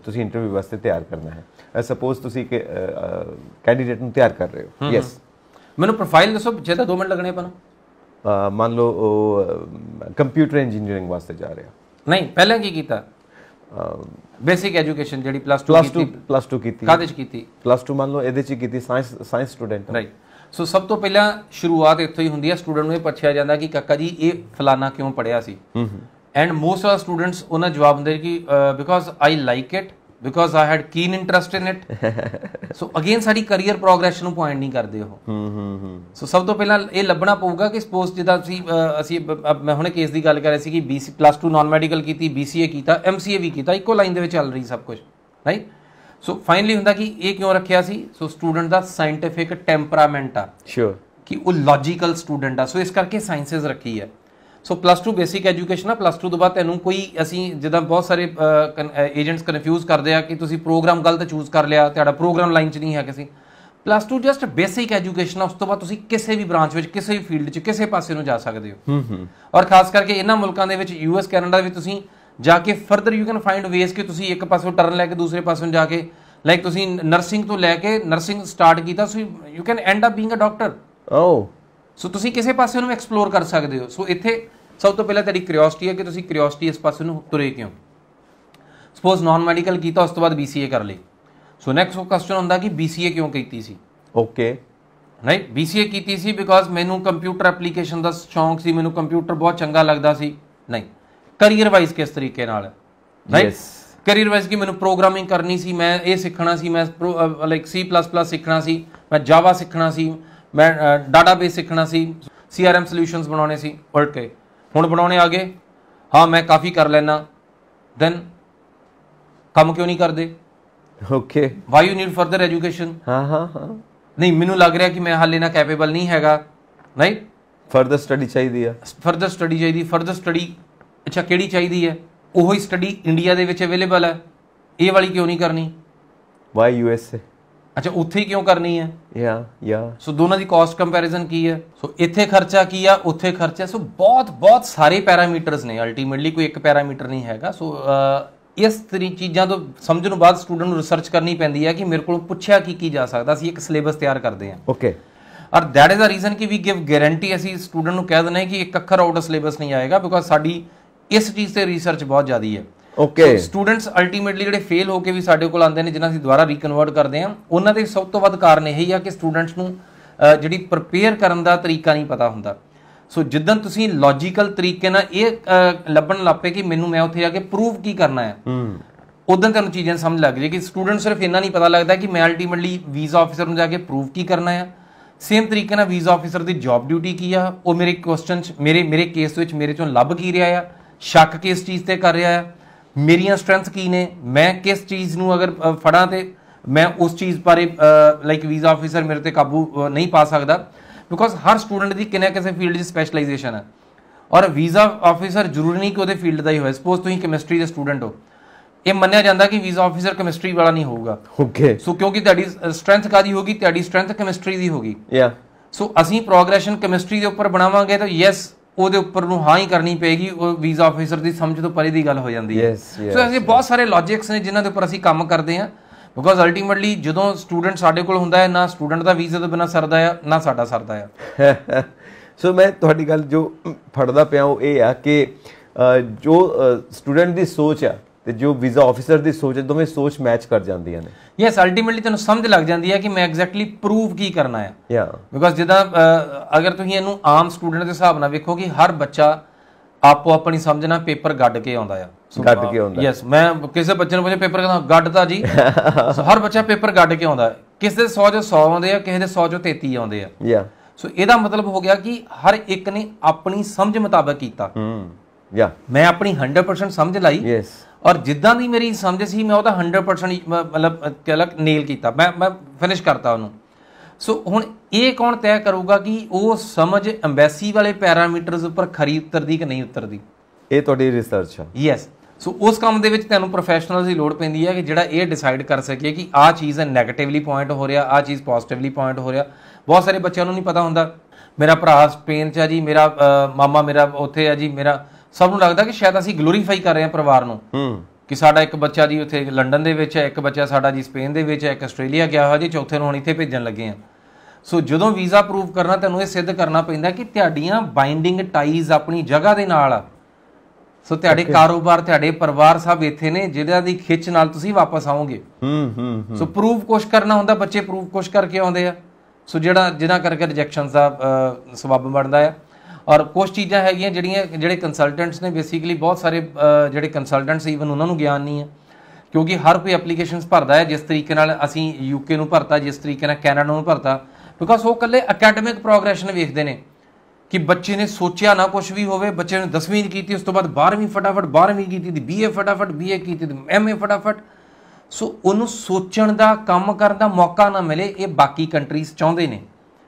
ਤੁਸੀਂ ਇੰਟਰਵਿਊ ਵਾਸਤੇ ਤਿਆਰ ਕਰਨਾ ਹੈ ਸਪੋਜ਼ ਤੁਸੀਂ ਇੱਕ ਕੈਂਡੀਡੇਟ ਨੂੰ ਤਿਆਰ ਕਰ ਰਹੇ ਹੋ ਯੈਸ ਮੈਨੂੰ ਪ੍ਰੋਫਾਈਲ ਦੱਸੋ ਜੇ ਤਾਂ 2 ਮਿੰਟ ਲੱਗਣੇ ਆਪਾਂ ਮੰਨ ਲਓ ਉਹ ਕੰਪਿਊਟਰ ਇੰਜੀਨੀਅਰਿੰਗ ਵਾਸਤੇ ਜਾ ਰਿਹਾ ਨਹੀਂ ਪਹਿਲਾਂ ਕੀ ਕੀਤਾ ਬੇਸਿਕ ਐਜੂਕੇਸ਼ਨ ਜਿਹੜੀ ਪਲੱਸ 2 ਕੀਤੀ ਪਲੱਸ 2 ਕੀਤੀ ਕਾਦੇ ਚ ਕੀਤੀ ਪਲੱਸ 2 ਮੰਨ ਲਓ ਇਹਦੇ ਚ ਕੀਤੀ science science student right so ਸਭ ਤੋਂ ਪਹਿਲਾਂ ਸ਼ੁਰੂਆਤ ਇੱਥੋਂ ਹੀ ਹੁੰਦੀ ਹੈ ਸਟੂਡੈਂਟ ਨੂੰ ਇਹ ਪੁੱਛਿਆ ਜਾਂਦਾ ਕਿ ਕਾਕਾ ਜੀ ਇਹ ਫਲਾਣਾ ਕਿਉਂ ਪੜਿਆ ਸੀ ਐਂਡ ਮੋਸਟ ਆਫ ਸਟੂਡੈਂਟਸ ਉਹਨਾਂ ਜਵਾਬ ਦਿੰਦੇ ਕਿ because I like it because I had keen interest in it so again ਸਾਡੀ ਕੈਰੀਅਰ ਪ੍ਰੋਗਰੈਸ਼ਨ ਨੂੰ ਪੁਆਇੰਟ ਨਹੀਂ ਕਰਦੇ ਉਹ ਹੂੰ ਹੂੰ ਸੋ ਸਭ ਤੋਂ ਪਹਿਲਾਂ ਇਹ ਲੱਭਣਾ ਪਊਗਾ ਕਿ ਸਪੋਜ਼ ਜਿੱਦਾਂ ਅਸੀਂ ਅਸੀਂ ਮੈਂ ਹੁਣੇ ਕੇਸ ਦੀ ਗੱਲ ਕਰ ਰਿਹਾ ਸੀ ਕਿ ਬੀਸੀ ਪਲੱਸ 2 ਨਾਨ ਮੈਡੀਕਲ ਕੀਤੀ ਬੀਸੀਏ ਕੀਤਾ ਐਮਸੀਏ ਵੀ ਕੀਤਾ ਇੱਕੋ ਲਾਈਨ ਦੇ ਵਿੱਚ ਚੱਲ ਰਹੀ ਸਭ ਕੁਝ ਰਾਈਟ ਸੋ ਫਾਈਨਲੀ ਹੁੰਦਾ ਕਿ ਇਹ ਕਿਉਂ ਰੱਖਿਆ ਸੀ ਸੋ ਸਟੂਡੈਂਟ ਦਾ ਸਾਇੰਟਿਫਿਕ ਟੈਂਪਰਾਮੈਂਟ ਆ ਸ਼ੋਰ ਕਿ ਉਹ ਲੌਜੀਕਲ ਸਟੂਡੈਂਟ ਆ ਸੋ ਇਸ ਕਰਕੇ ਸਾਇੰਸਸ ਰੱਖੀ ਹੈ ਸੋ ਪਲੱਸ 2 ਬੇਸਿਕ ਐਜੂਕੇਸ਼ਨ ਆ ਪਲੱਸ 2 ਤੋਂ ਬਾਅਦ ਤੈਨੂੰ ਕੋਈ ਅਸੀਂ ਜਿੱਦਾਂ ਬਹੁਤ ਸਾਰੇ ਏਜੰਟਸ ਕਨਫਿਊਜ਼ ਕਰਦੇ ਆ ਕਿ ਤੁਸੀਂ ਪ੍ਰੋਗਰਾਮ ਗਲਤ ਚੂਜ਼ ਕਰ ਲਿਆ ਤੁਹਾਡਾ ਪ੍ਰੋਗਰਾਮ ਲਾਈਨ 'ਚ ਨਹੀਂ ਹੈ ਕਿਸੇ ਪਲੱਸ 2 ਜਸਟ ਬੇਸਿਕ ਐਜੂਕੇਸ਼ਨ ਆ ਉਸ ਤੋਂ ਬਾਅਦ ਤੁਸੀਂ ਕਿਸੇ ਵੀ ਬ੍ਰਾਂਚ ਵਿੱਚ ਕਿਸੇ ਵੀ ਫੀਲਡ 'ਚ ਕਿਸੇ ਪਾਸੇ ਨੂੰ ਜਾ ਸਕਦੇ ਹੋ ਹੂੰ ਹੂੰ ਔਰ ਖਾਸ ਕਰਕੇ ਇਹਨਾਂ ਮੁਲਕਾਂ ਦੇ ਵਿੱਚ ਯੂਐਸ ਕੈਨੇਡਾ ਵੀ ਤੁਸੀਂ ਜਾ ਕੇ further you can find ways ਕਿ ਤੁਸੀਂ ਇੱਕ ਪਾਸੋਂ ਟਰਨ ਲੈ ਕੇ ਦੂਸਰੇ ਪਾਸੋਂ ਜਾ ਕੇ ਲਾਈਕ ਤੁਸੀਂ ਨਰਸਿੰਗ ਤੋਂ ਲੈ ਕੇ ਨਰਸਿੰਗ ਸਟਾਰਟ ਕੀਤਾ so you can end up being a doctor oh so ਤੁਸੀਂ ਕਿਸੇ ਪਾਸੇ ਨੂੰ ਐਕਸਪਲੋਰ ਕਰ ਸਕਦੇ ਹੋ ਸੋ ਇੱਥੇ ਸਭ ਤੋਂ ਪਹਿਲਾਂ ਤੇਰੀ ਕਿਉਰਿਓਸਿਟੀ ਹੈ ਕਿ ਤੁਸੀਂ ਕਿਉਰਿਓਸਿਟੀ ਇਸ ਪਾਸੇ ਨੂੰ ਤੁਰੇ ਕਿਉਂ ਸਪੋਜ਼ ਨਾਨ ਮੈਡੀਕਲ ਕੀਤਾ ਉਸ ਤੋਂ ਬਾਅਦ BCA ਕਰ ਲਈ ਸੋ ਨੈਕਸਟ ਕੁਐਸਚਨ ਹੁੰਦਾ ਕਿ BCA ਕਿਉਂ ਕੀਤੀ ਸੀ ਓਕੇ ਨਹੀਂ BCA ਕੀਤੀ ਸੀ ਬਿਕਾਜ਼ ਮੈਨੂੰ ਕੰਪਿਊਟਰ ਐਪਲੀਕੇਸ਼ਨ ਦਾ ਸ਼ੌਂਕ ਸੀ ਮੈਨੂੰ ਕੰਪਿਊਟਰ ਬਹੁਤ ਚੰਗਾ ਲੱਗਦਾ ਸੀ ਨਹੀਂ ਕੈਰੀਅਰ ਵਾਈਜ਼ ਕਿਸ ਤਰੀਕੇ ਨਾਲ ਰਾਈਟ ਕੈਰੀਅਰ ਵਾਈਜ਼ ਕਿ ਮੈਨੂੰ ਪ੍ਰੋਗਰਾਮਿੰਗ ਕਰਨੀ ਸੀ ਮੈਂ ਇਹ ਸਿੱਖਣਾ ਸੀ ਮੈਂ ਲਾਈਕ C++ ਸਿੱਖਣਾ ਸੀ ਮੈਂ ਜਾਵਾ ਸਿੱਖਣਾ ਸੀ ਮੈਂ ਡਾਟਾਬੇਸ ਸਿੱਖਣਾ ਸੀ ਸੀਆਰਐਮ ਸੋਲੂਸ਼ਨਸ ਬਣਾਉਣੇ ਸੀ ਓਕੇ ਹੁਣ ਬਣਾਉਣੇ ਆ ਗਏ ਹਾਂ ਮੈਂ ਕਾਫੀ ਕਰ ਲੈਣਾ ਦੈਨ ਕੰਮ ਕਿਉਂ ਨਹੀਂ ਕਰਦੇ okay why you need further education ਹਾਂ ਹਾਂ ਹਾਂ ਨਹੀਂ ਮੈਨੂੰ ਲੱਗ ਰਿਹਾ ਕਿ ਮੈਂ ਹਾਲੇ ਨਾ ਕੈਪੇਬਲ ਨਹੀਂ ਹੈਗਾ ਨਹੀਂ ਫਰਦਰ ਸਟੱਡੀ ਚਾਹੀਦੀ ਆ ਫਰਦਰ ਸਟੱਡੀ ਚਾਹੀਦੀ ਫਰਦਰ ਸਟੱਡੀ ਅੱਛਾ ਕਿਹੜੀ ਚਾਹੀਦੀ ਹੈ ਉਹ ਹੀ ਸਟੱਡੀ ਇੰਡੀਆ ਦੇ ਵਿੱਚ ਅਵੇਲੇਬਲ ਹੈ ਇਹ ਵਾਲੀ ਕਿਉਂ ਨਹੀਂ ਕਰਨੀ ਵਾਈ ਯੂ ਐਸ ਏ ਅੱਛਾ ਉੱਥੇ ਹੀ ਕਿਉਂ ਕਰਨੀ ਹੈ ਯਾ ਯਾ ਸੋ ਦੋਨਾਂ ਦੀ ਕਾਸਟ ਕੰਪੈਰੀਜ਼ਨ ਕੀ ਹੈ ਸੋ ਇੱਥੇ ਖਰਚਾ ਕੀ ਆ ਉੱਥੇ ਖਰਚਾ ਸੋ ਬਹੁਤ ਬਹੁਤ ਸਾਰੇ ਪੈਰਾਮੀਟਰਸ ਨੇ ਅਲਟੀਮੇਟਲੀ ਕੋਈ ਇੱਕ ਪੈਰਾਮੀਟਰ ਨਹੀਂ ਹੈਗਾ ਸੋ ਇਸ ਤਰੀ ਚੀਜ਼ਾਂ ਤੋਂ ਸਮਝਣ ਤੋਂ ਬਾਅਦ ਸਟੂਡੈਂਟ ਨੂੰ ਰਿਸਰਚ ਕਰਨੀ ਪੈਂਦੀ ਹੈ ਕਿ ਮੇਰੇ ਕੋਲ ਪੁੱਛਿਆ ਕੀ ਕੀ ਜਾ ਸਕਦਾ ਅਸੀਂ ਇੱਕ ਸਿਲੇਬਸ ਤਿਆਰ ਕਰਦੇ ਹਾਂ ਓਕੇ ਔਰ ਦੈਟ ਇਜ਼ ਅ ਰੀਜ਼ਨ ਕਿ ਵੀ ਗਿਵ ਗਾਰੰਟੀ ਅਸੀਂ ਸਟੂਡੈਂਟ ਨੂੰ ਕਹਿ ਦਿੰਦੇ ਹਾਂ ਕਿ ਇੱਕ ਅੱਖਰ ਆਊਟ ਸਿਲੇਬਸ ਨਹੀਂ ਆਏਗਾ ਬਿਕੋਜ਼ ਸਾਡੀ ਇਸ ਚੀਜ਼ ਤੇ ਰਿਸਰਚ ਬਹੁਤ ਜ਼ਿਆਦੀ ਹੈ ਓਕੇ ਸਟੂਡੈਂਟਸ ਅਲਟੀਮੇਟਲੀ ਜਿਹੜੇ ਫੇਲ ਹੋ ਕੇ ਵੀ ਸਾਡੇ ਕੋਲ ਆਉਂਦੇ ਨੇ ਜਿਨ੍ਹਾਂ ਅਸੀਂ ਦੁਬਾਰਾ ਰੀਕਨਵਰਟ ਕਰਦੇ ਹਾਂ ਉਹਨਾਂ ਦੇ ਸਭ ਤੋਂ ਵੱਧ ਕਾਰਨ ਇਹ ਹੀ ਆ ਕਿ ਸਟੂਡੈਂਟਸ ਨੂੰ ਜਿਹੜੀ ਪ੍ਰਪੇਅਰ ਕਰਨ ਦਾ ਤਰੀਕਾ ਨਹੀਂ ਪਤਾ ਹੁੰਦਾ ਸੋ ਜਿੱਦਾਂ ਤੁਸੀਂ ਲੌਜੀਕਲ ਤਰੀਕੇ ਨਾਲ ਇਹ ਲੱਭਣ ਲੱਪੇ ਕਿ ਮੈਨੂੰ ਮੈਂ ਉੱਥੇ ਜਾ ਕੇ ਪ੍ਰੂਫ ਕੀ ਕਰਨਾ ਹੈ ਹੂੰ ਉਦੋਂ ਤੁਹਾਨੂੰ ਚੀਜ਼ਾਂ ਸਮਝ ਲੱਗ ਜੇ ਕਿ ਸਟੂਡੈਂਟ ਸਿਰਫ ਇਹਨਾਂ ਨਹੀਂ ਪਤਾ ਲੱਗਦਾ ਕਿ ਮੈਂ ਅਲਟੀਮੇਟਲੀ ਵੀਜ਼ਾ ਆਫੀਸਰ ਨੂੰ ਜਾ ਕੇ ਪ੍ਰੂਫ ਕੀ ਕਰਨਾ ਹੈ ਸੇਮ ਤਰੀਕੇ ਨਾਲ ਵੀਜ਼ਾ ਆਫੀਸਰ ਦੀ ਜੌਬ ਡਿਊਟੀ ਕੀ ਆ ਉਹ ਮੇਰੇ ਕੁਐਸਚਨ ਮੇਰੇ ਮੇਰੇ ਕੇਸ ਵਿੱਚ ਮੇਰੇ ਚੋਂ ਲੱਭ ਕੀ ਰਿਹਾ ਆ ਸ਼ੱਕ ਕਿਸ ਚੀਜ਼ ਤੇ ਕਰ ਰਿਹਾ ਹੈ ਮੇਰੀਆਂ ਸਟਰੈਂਥ ਕੀ ਨੇ ਮੈਂ ਕਿਸ ਚੀਜ਼ ਨੂੰ ਅਗਰ ਫੜਾਂ ਤੇ ਮੈਂ ਉਸ ਚੀਜ਼ ਬਾਰੇ ਲਾਈਕ ਵੀਜ਼ਾ ਆਫੀਸਰ ਮੇਰੇ ਤੇ ਕਾਬੂ ਨਹੀਂ ਪਾ ਸਕਦਾ ਬਿਕੋਜ਼ ਹਰ ਸਟੂਡੈਂਟ ਦੀ ਕਿਨੇ ਕਿਸੇ ਫੀਲਡ ਦੀ ਸਪੈਸ਼ਲਾਈਜੇਸ਼ਨ ਹੈ ਔਰ ਵੀਜ਼ਾ ਆਫੀਸਰ ਜ਼ਰੂਰੀ ਨਹੀਂ ਕਿ ਉਹਦੇ ਫੀਲਡ ਦਾ ਹੀ ਹੋਵੇ ਸਪੋਜ਼ ਤੁਸੀਂ ਕੈਮਿਸਟਰੀ ਦੇ ਸਟੂਡੈਂਟ ਹੋ ਇਹ ਮੰਨਿਆ ਜਾਂਦਾ ਕਿ ਵੀਜ਼ਾ ਆਫੀਸਰ ਕੈਮਿਸਟਰੀ ਵਾਲਾ ਨਹੀਂ ਹੋਊਗਾ ਓਕੇ ਸੋ ਕਿਉਂਕਿ ਤੁਹਾਡੀ ਸਟਰੈਂਥ ਕਾਦੀ ਹੋਗੀ ਤੁਹਾਡੀ ਸਟਰੈਂਥ ਕੈਮਿਸਟਰੀ ਦੀ ਹੋਗੀ ਯਾ ਸੋ ਅਸੀਂ ਪ੍ਰੋਗਰੈਸ਼ਨ ਕੈਮਿਸਟਰੀ ਦੇ ਉੱਪਰ ਬਣਾਵਾਂਗੇ ਤਾਂ ਯੈਸ ਉਹਦੇ ਉੱਪਰ ਨੂੰ ਹਾਂ ਹੀ ਕਰਨੀ ਪਏਗੀ ਉਹ ਵੀਜ਼ਾ ਆਫੀਸਰ ਦੀ ਸਮਝ ਤੋਂ ਪਰੇ ਦੀ ਗੱਲ ਹੋ ਜਾਂਦੀ ਹੈ ਸੋ ਅਸੀਂ ਬਹੁਤ ਸਾਰੇ ਲੌਜਿਕਸ ਨੇ ਜਿਨ੍ਹਾਂ ਦੇ ਉੱਪਰ ਅਸੀਂ ਕੰਮ ਕਰਦੇ ਆ ਬਿਕੋਜ਼ ਅਲਟੀਮੇਟਲੀ ਜਦੋਂ ਸਟੂਡੈਂਟ ਸਾਡੇ ਕੋਲ ਹੁੰਦਾ ਹੈ ਨਾ ਸਟੂਡੈਂਟ ਦਾ ਵੀਜ਼ਾ ਤੋਂ ਬਿਨਾ ਸਰਦਾ ਆ ਨਾ ਸਾਡਾ ਸਰਦਾ ਆ ਸੋ ਮੈਂ ਤੁਹਾਡੀ ਗੱਲ ਜੋ ਫੜਦਾ ਪਿਆ ਉਹ ਇਹ ਆ ਕਿ ਜੋ ਸਟੂਡੈਂਟ ਦੀ ਸੋਚ ਆ ਤੇ ਜੋ ਵੀਜ਼ਾ ਆਫੀਸਰ ਦੀ ਸੋਚ ਹੈ ਦੋਵੇਂ ਸੋਚ ਮੈਚ ਕਰ ਜਾਂਦੀਆਂ ਨੇ ਯੈਸ ਅਲਟੀਮੇਟਲੀ ਤੈਨੂੰ ਸਮਝ ਲੱਗ ਜਾਂਦੀ ਹੈ ਕਿ ਮੈਂ ਐਗਜ਼ੈਕਟਲੀ ਪ੍ਰੂਵ ਕੀ ਕਰਨਾ ਹੈ ਯਾ ਬਿਕੋਜ਼ ਜਿੱਦਾਂ ਅਗਰ ਤੁਸੀਂ ਇਹਨੂੰ ਆਮ ਸਟੂਡੈਂਟ ਦੇ ਹਿਸਾਬ ਨਾਲ ਵੇਖੋ ਕਿ ਹਰ ਬੱਚਾ ਆਪੋ ਆਪਣੀ ਸਮਝਣਾ ਪੇਪਰ ਗੱਡ ਕੇ ਆਉਂਦਾ ਆ ਗੱਡ ਕੇ ਆਉਂਦਾ ਯੈਸ ਮੈਂ ਕਿਸੇ ਬੱਚੇ ਨੂੰ ਪੁੱਛੇ ਪੇਪਰ ਕਹਿੰਦਾ ਗੱਡਦਾ ਜੀ ਹਰ ਬੱਚਾ ਪੇਪਰ ਗੱਡ ਕੇ ਆਉਂਦਾ ਕਿਸੇ ਦੇ 100 ਜੋ 100 ਆਉਂਦੇ ਆ ਕਿਸੇ ਦੇ 100 ਜੋ 33 ਆਉਂਦੇ ਆ ਯਾ ਸੋ ਇਹਦਾ ਮਤਲਬ ਹੋ ਗਿਆ ਕਿ ਹਰ ਇੱਕ ਨੇ ਆਪਣੀ ਸਮਝ ਮੁਤਾਬਕ ਕੀਤਾ ਹੂੰ ਯਾ ਮੈਂ ਆਪਣੀ 100% ਸਮਝ ਲਈ ਯੈਸ ਔਰ ਜਿੱਦਾਂ ਦੀ ਮੇਰੀ ਸਮਝ ਸੀ ਮੈਂ ਉਹਦਾ 100% ਮਤਲਬ ਕਲਕ ਨੇਲ ਕੀਤਾ ਮੈਂ ਮੈਂ ਫਿਨਿਸ਼ ਕਰਤਾ ਉਹਨੂੰ ਸੋ ਹੁਣ ਇਹ ਕੌਣ ਤੈਅ ਕਰੂਗਾ ਕਿ ਉਹ ਸਮਝ ਐਮਬੈਸੀ ਵਾਲੇ ਪੈਰਾਮੀਟਰਸ ਉੱਪਰ ਖਰੀ ਉਤਰਦੀ ਕਿ ਨਹੀਂ ਉਤਰਦੀ ਇਹ ਤੁਹਾਡੀ ਰਿਸਰਚ ਹੈ ਯੈਸ ਸੋ ਉਸ ਕੰਮ ਦੇ ਵਿੱਚ ਤੁਹਾਨੂੰ ਪ੍ਰੋਫੈਸ਼ਨਲ ਦੀ ਲੋੜ ਪੈਂਦੀ ਹੈ ਕਿ ਜਿਹੜਾ ਇਹ ਡਿਸਾਈਡ ਕਰ ਸਕੇ ਕਿ ਆਹ ਚੀਜ਼ ਹੈ 네ਗੇਟਿਵਲੀ ਪੁਆਇੰਟ ਹੋ ਰਿਹਾ ਆਹ ਚੀਜ਼ ਪੋਜ਼ਿਟਿਵਲੀ ਪੁਆਇੰਟ ਹੋ ਰਿਹਾ ਬਹੁਤ ਸਾਰੇ ਬੱਚਿਆਂ ਨੂੰ ਨਹੀਂ ਪਤਾ ਹੁੰਦਾ ਮੇਰਾ ਭਰਾ ਸਪੇਨ 'ਚ ਆ ਜੀ ਮੇਰਾ ਮਾਮਾ ਮੇਰਾ ਉੱਥੇ ਆ ਜੀ ਮੇਰਾ ਸਭ ਨੂੰ ਲੱਗਦਾ ਕਿ ਸ਼ਾਇਦ ਅਸੀਂ ਗਲੋਰੀਫਾਈ ਕਰ ਰਹੇ ਹਾਂ ਪਰਿਵਾਰ ਨੂੰ ਹੂੰ ਕਿ ਸਾਡਾ ਇੱਕ ਬੱਚਾ ਜੀ ਉੱਥੇ ਲੰਡਨ ਦੇ ਵਿੱਚ ਹੈ ਇੱਕ ਬੱਚਾ ਸਾਡਾ ਜੀ ਸਪੇਨ ਦੇ ਵਿੱਚ ਹੈ ਇੱਕ ਆਸਟ੍ਰੇਲੀਆ ਗਿਆ ਹੋਇਆ ਜੀ ਚੌਥੇ ਨੂੰ ਹੁਣ ਇੱਥੇ ਭੇਜਣ ਲੱਗੇ ਆ ਸੋ ਜਦੋਂ ਵੀਜ਼ਾ ਅਪਰੂਵ ਕਰਨਾ ਤੁਹਾਨੂੰ ਇਹ ਸਿੱਧ ਕਰਨਾ ਪੈਂਦਾ ਕਿ ਤੁਹਾਡੀਆਂ ਬਾਈਂਡਿੰਗ ਟਾਈਜ਼ ਆਪਣੀ ਜਗ੍ਹਾ ਦੇ ਨਾਲ ਸੋ ਤੁਹਾਡੇ ਕਾਰੋਬਾਰ ਤੁਹਾਡੇ ਪਰਿਵਾਰ ਸਭ ਇੱਥੇ ਨੇ ਜਿਹੜਿਆਂ ਦੀ ਖਿੱਚ ਨਾਲ ਤੁਸੀਂ ਵਾਪਸ ਆਓਗੇ ਹੂੰ ਹੂੰ ਸੋ ਪ੍ਰੂਫ ਕੋਸ਼ ਕਰਨਾ ਹੁੰਦਾ ਬੱਚੇ ਪ੍ਰੂਫ ਕੋਸ਼ ਕਰਕੇ ਆਉਂਦੇ ਆ ਸੋ ਜਿਹੜਾ ਜਿਨ੍ਹਾਂ ਕਰਕੇ ਰਿਜੈਕਸ਼ਨਸ ਦਾ ਸਬਬ ਬਣਦਾ ਆ ਔਰ ਕੁਝ ਚੀਜ਼ਾਂ ਹੈਗੀਆਂ ਜਿਹੜੀਆਂ ਜਿਹੜੇ ਕੰਸਲਟੈਂਟਸ ਨੇ ਬੇਸਿਕਲੀ ਬਹੁਤ ਸਾਰੇ ਜਿਹੜੇ ਕੰਸਲਟੈਂਟਸ ਇਵਨ ਉਹਨਾਂ ਨੂੰ ਗਿਆਨ ਨਹੀਂ ਹੈ ਕਿਉਂਕਿ ਹਰ ਕੋਈ ਐਪਲੀਕੇਸ਼ਨਸ ਭਰਦਾ ਹੈ ਜਿਸ ਤਰੀਕੇ ਨਾਲ ਅਸੀਂ ਯੂਕੇ ਨੂੰ ਭਰਤਾ ਜਿਸ ਤਰੀਕੇ ਨਾਲ ਕੈਨੇਡਾ ਨੂੰ ਭਰਤਾ ਬਿਕਾਜ਼ ਉਹ ਕੱਲੇ ਅਕੈਡਮਿਕ ਪ੍ਰੋਗਰੈਸ਼ਨ ਵੇਖਦੇ ਨੇ ਕਿ ਬੱਚੇ ਨੇ ਸੋਚਿਆ ਨਾ ਕੁਝ ਵੀ ਹੋਵੇ ਬੱਚੇ ਨੇ 10ਵੀਂ ਕੀਤੀ ਉਸ ਤੋਂ ਬਾਅਦ 12ਵੀਂ ਫਟਾਫਟ 12ਵੀਂ ਕੀਤੀ ਦੀ ਬੀਏ ਫਟਾਫਟ ਬੀਏ ਕੀਤੀ ਦੀ ਐਮਏ ਫਟਾਫਟ ਸੋ ਉਹਨੂੰ ਸੋਚਣ ਦਾ ਕੰਮ ਕਰਨ ਦਾ ਮੌਕਾ ਨਾ ਮਿਲੇ ਇਹ ਬਾਕੀ ਕੰਟਰੀਜ਼ ਚਾਹੁੰਦੇ ਨੇ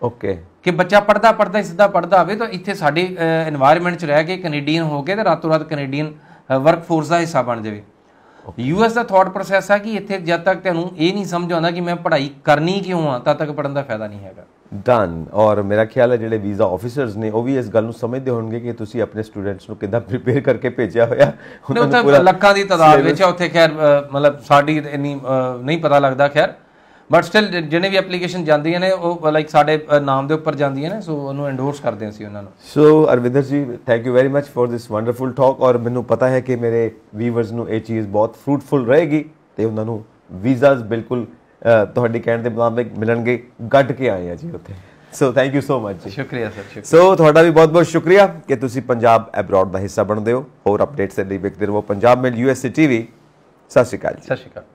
ਓਕੇ ਕਿ ਬੱਚਾ ਪੜਦਾ ਪੜਦਾ ਸਿੱਧਾ ਪੜਦਾ ਆਵੇ ਤਾਂ ਇੱਥੇ ਸਾਡੇ এনवायरमेंट 'ਚ ਰਹਿ ਕੇ ਕੈਨੇਡੀਅਨ ਹੋ ਕੇ ਤੇ ਰਾਤੋਂ ਰਾਤ ਕੈਨੇਡੀਅਨ ਵਰਕਫੋਰਸ ਦਾ ਹਿੱਸਾ ਬਣ ਜਾਵੇ ਯੂਐਸ ਦਾ ਥਾਟ ਪ੍ਰੋਸੈਸ ਹੈ ਕਿ ਇੱਥੇ ਜਦ ਤੱਕ ਤੁਹਾਨੂੰ ਇਹ ਨਹੀਂ ਸਮਝ ਆਉਂਦਾ ਕਿ ਮੈਂ ਪੜ੍ਹਾਈ ਕਰਨੀ ਕਿਉਂ ਆ ਤਦ ਤੱਕ ਪੜਨ ਦਾ ਫਾਇਦਾ ਨਹੀਂ ਹੈਗਾ ਡਨ ਔਰ ਮੇਰਾ ਖਿਆਲ ਹੈ ਜਿਹੜੇ ਵੀਜ਼ਾ ਆਫੀਸਰਸ ਨੇ ਉਹ ਵੀ ਇਸ ਗੱਲ ਨੂੰ ਸਮਝਦੇ ਹੋਣਗੇ ਕਿ ਤੁਸੀਂ ਆਪਣੇ ਸਟੂਡੈਂਟਸ ਨੂੰ ਕਿਦਾਂ ਪ੍ਰਿਪੇਅਰ ਕਰਕੇ ਭੇਜਿਆ ਹੋਇਆ ਉਹਨਾਂ ਨੂੰ ਪੂਰਾ ਲੱਖਾਂ ਦੀ ਤਦਾਦ ਵਿੱਚ ਉੱਥੇ ਖੈਰ ਮਤਲਬ ਸਾਡੀ ਇੰਨੀ ਨਹੀਂ ਪਤਾ ਲੱਗਦਾ ਖੈਰ ਬਟ ਸਟਿਲ ਜਿਹਨੇ ਵੀ ਐਪਲੀਕੇਸ਼ਨ ਜਾਂਦੀਆਂ ਨੇ ਉਹ ਲਾਈਕ ਸਾਡੇ ਨਾਮ ਦੇ ਉੱਪਰ ਜਾਂਦੀਆਂ ਨੇ ਸੋ ਉਹਨੂੰ ਐਂਡੋਰਸ ਕਰਦੇ ਹਾਂ ਸੀ ਉਹਨਾਂ ਨੂੰ so Arvinder ji thank you very much for this wonderful talk ਔਰ ਮੈਨੂੰ ਪਤਾ ਹੈ ਕਿ ਮੇਰੇ ਵੀਵਰਸ ਨੂੰ ਇਹ ਚੀਜ਼ ਬਹੁਤ ਫਰੂਟਫੁਲ ਰਹੇਗੀ ਤੇ ਉਹਨਾਂ ਨੂੰ ਵੀਜ਼ਾਸ ਬਿਲਕੁਲ ਤੁਹਾਡੀ ਕਹਿਣ ਦੇ ਮੁਤਾਬਿਕ ਮਿਲਣਗੇ ਗੱਡ ਕੇ ਆਏ ਆ ਜੀ ਉੱਥੇ so thank you so much ਸ਼ੁਕਰੀਆ ਸਰ ਸ਼ੁਕਰੀਆ ਸੋ ਤੁਹਾਡਾ ਵੀ ਬਹੁਤ-ਬਹੁਤ ਸ਼ੁਕਰੀਆ ਕਿ ਤੁਸੀਂ ਪੰਜਾਬ ਐਬਰੋਡ ਦਾ ਹਿੱਸਾ ਬਣਦੇ ਹੋ ਹੋਰ ਅਪਡੇਟਸ ਦੇ ਲਈ ਵੇਖਦੇ ਰਹੋ ਪੰਜਾਬ ਮੇਲ ਯੂਐਸਏ ਟੀਵੀ ਸਤਿ ਸ਼੍ਰੀ ਅਕਾਲ ਸਤਿ ਸ਼੍ਰੀ ਅਕਾਲ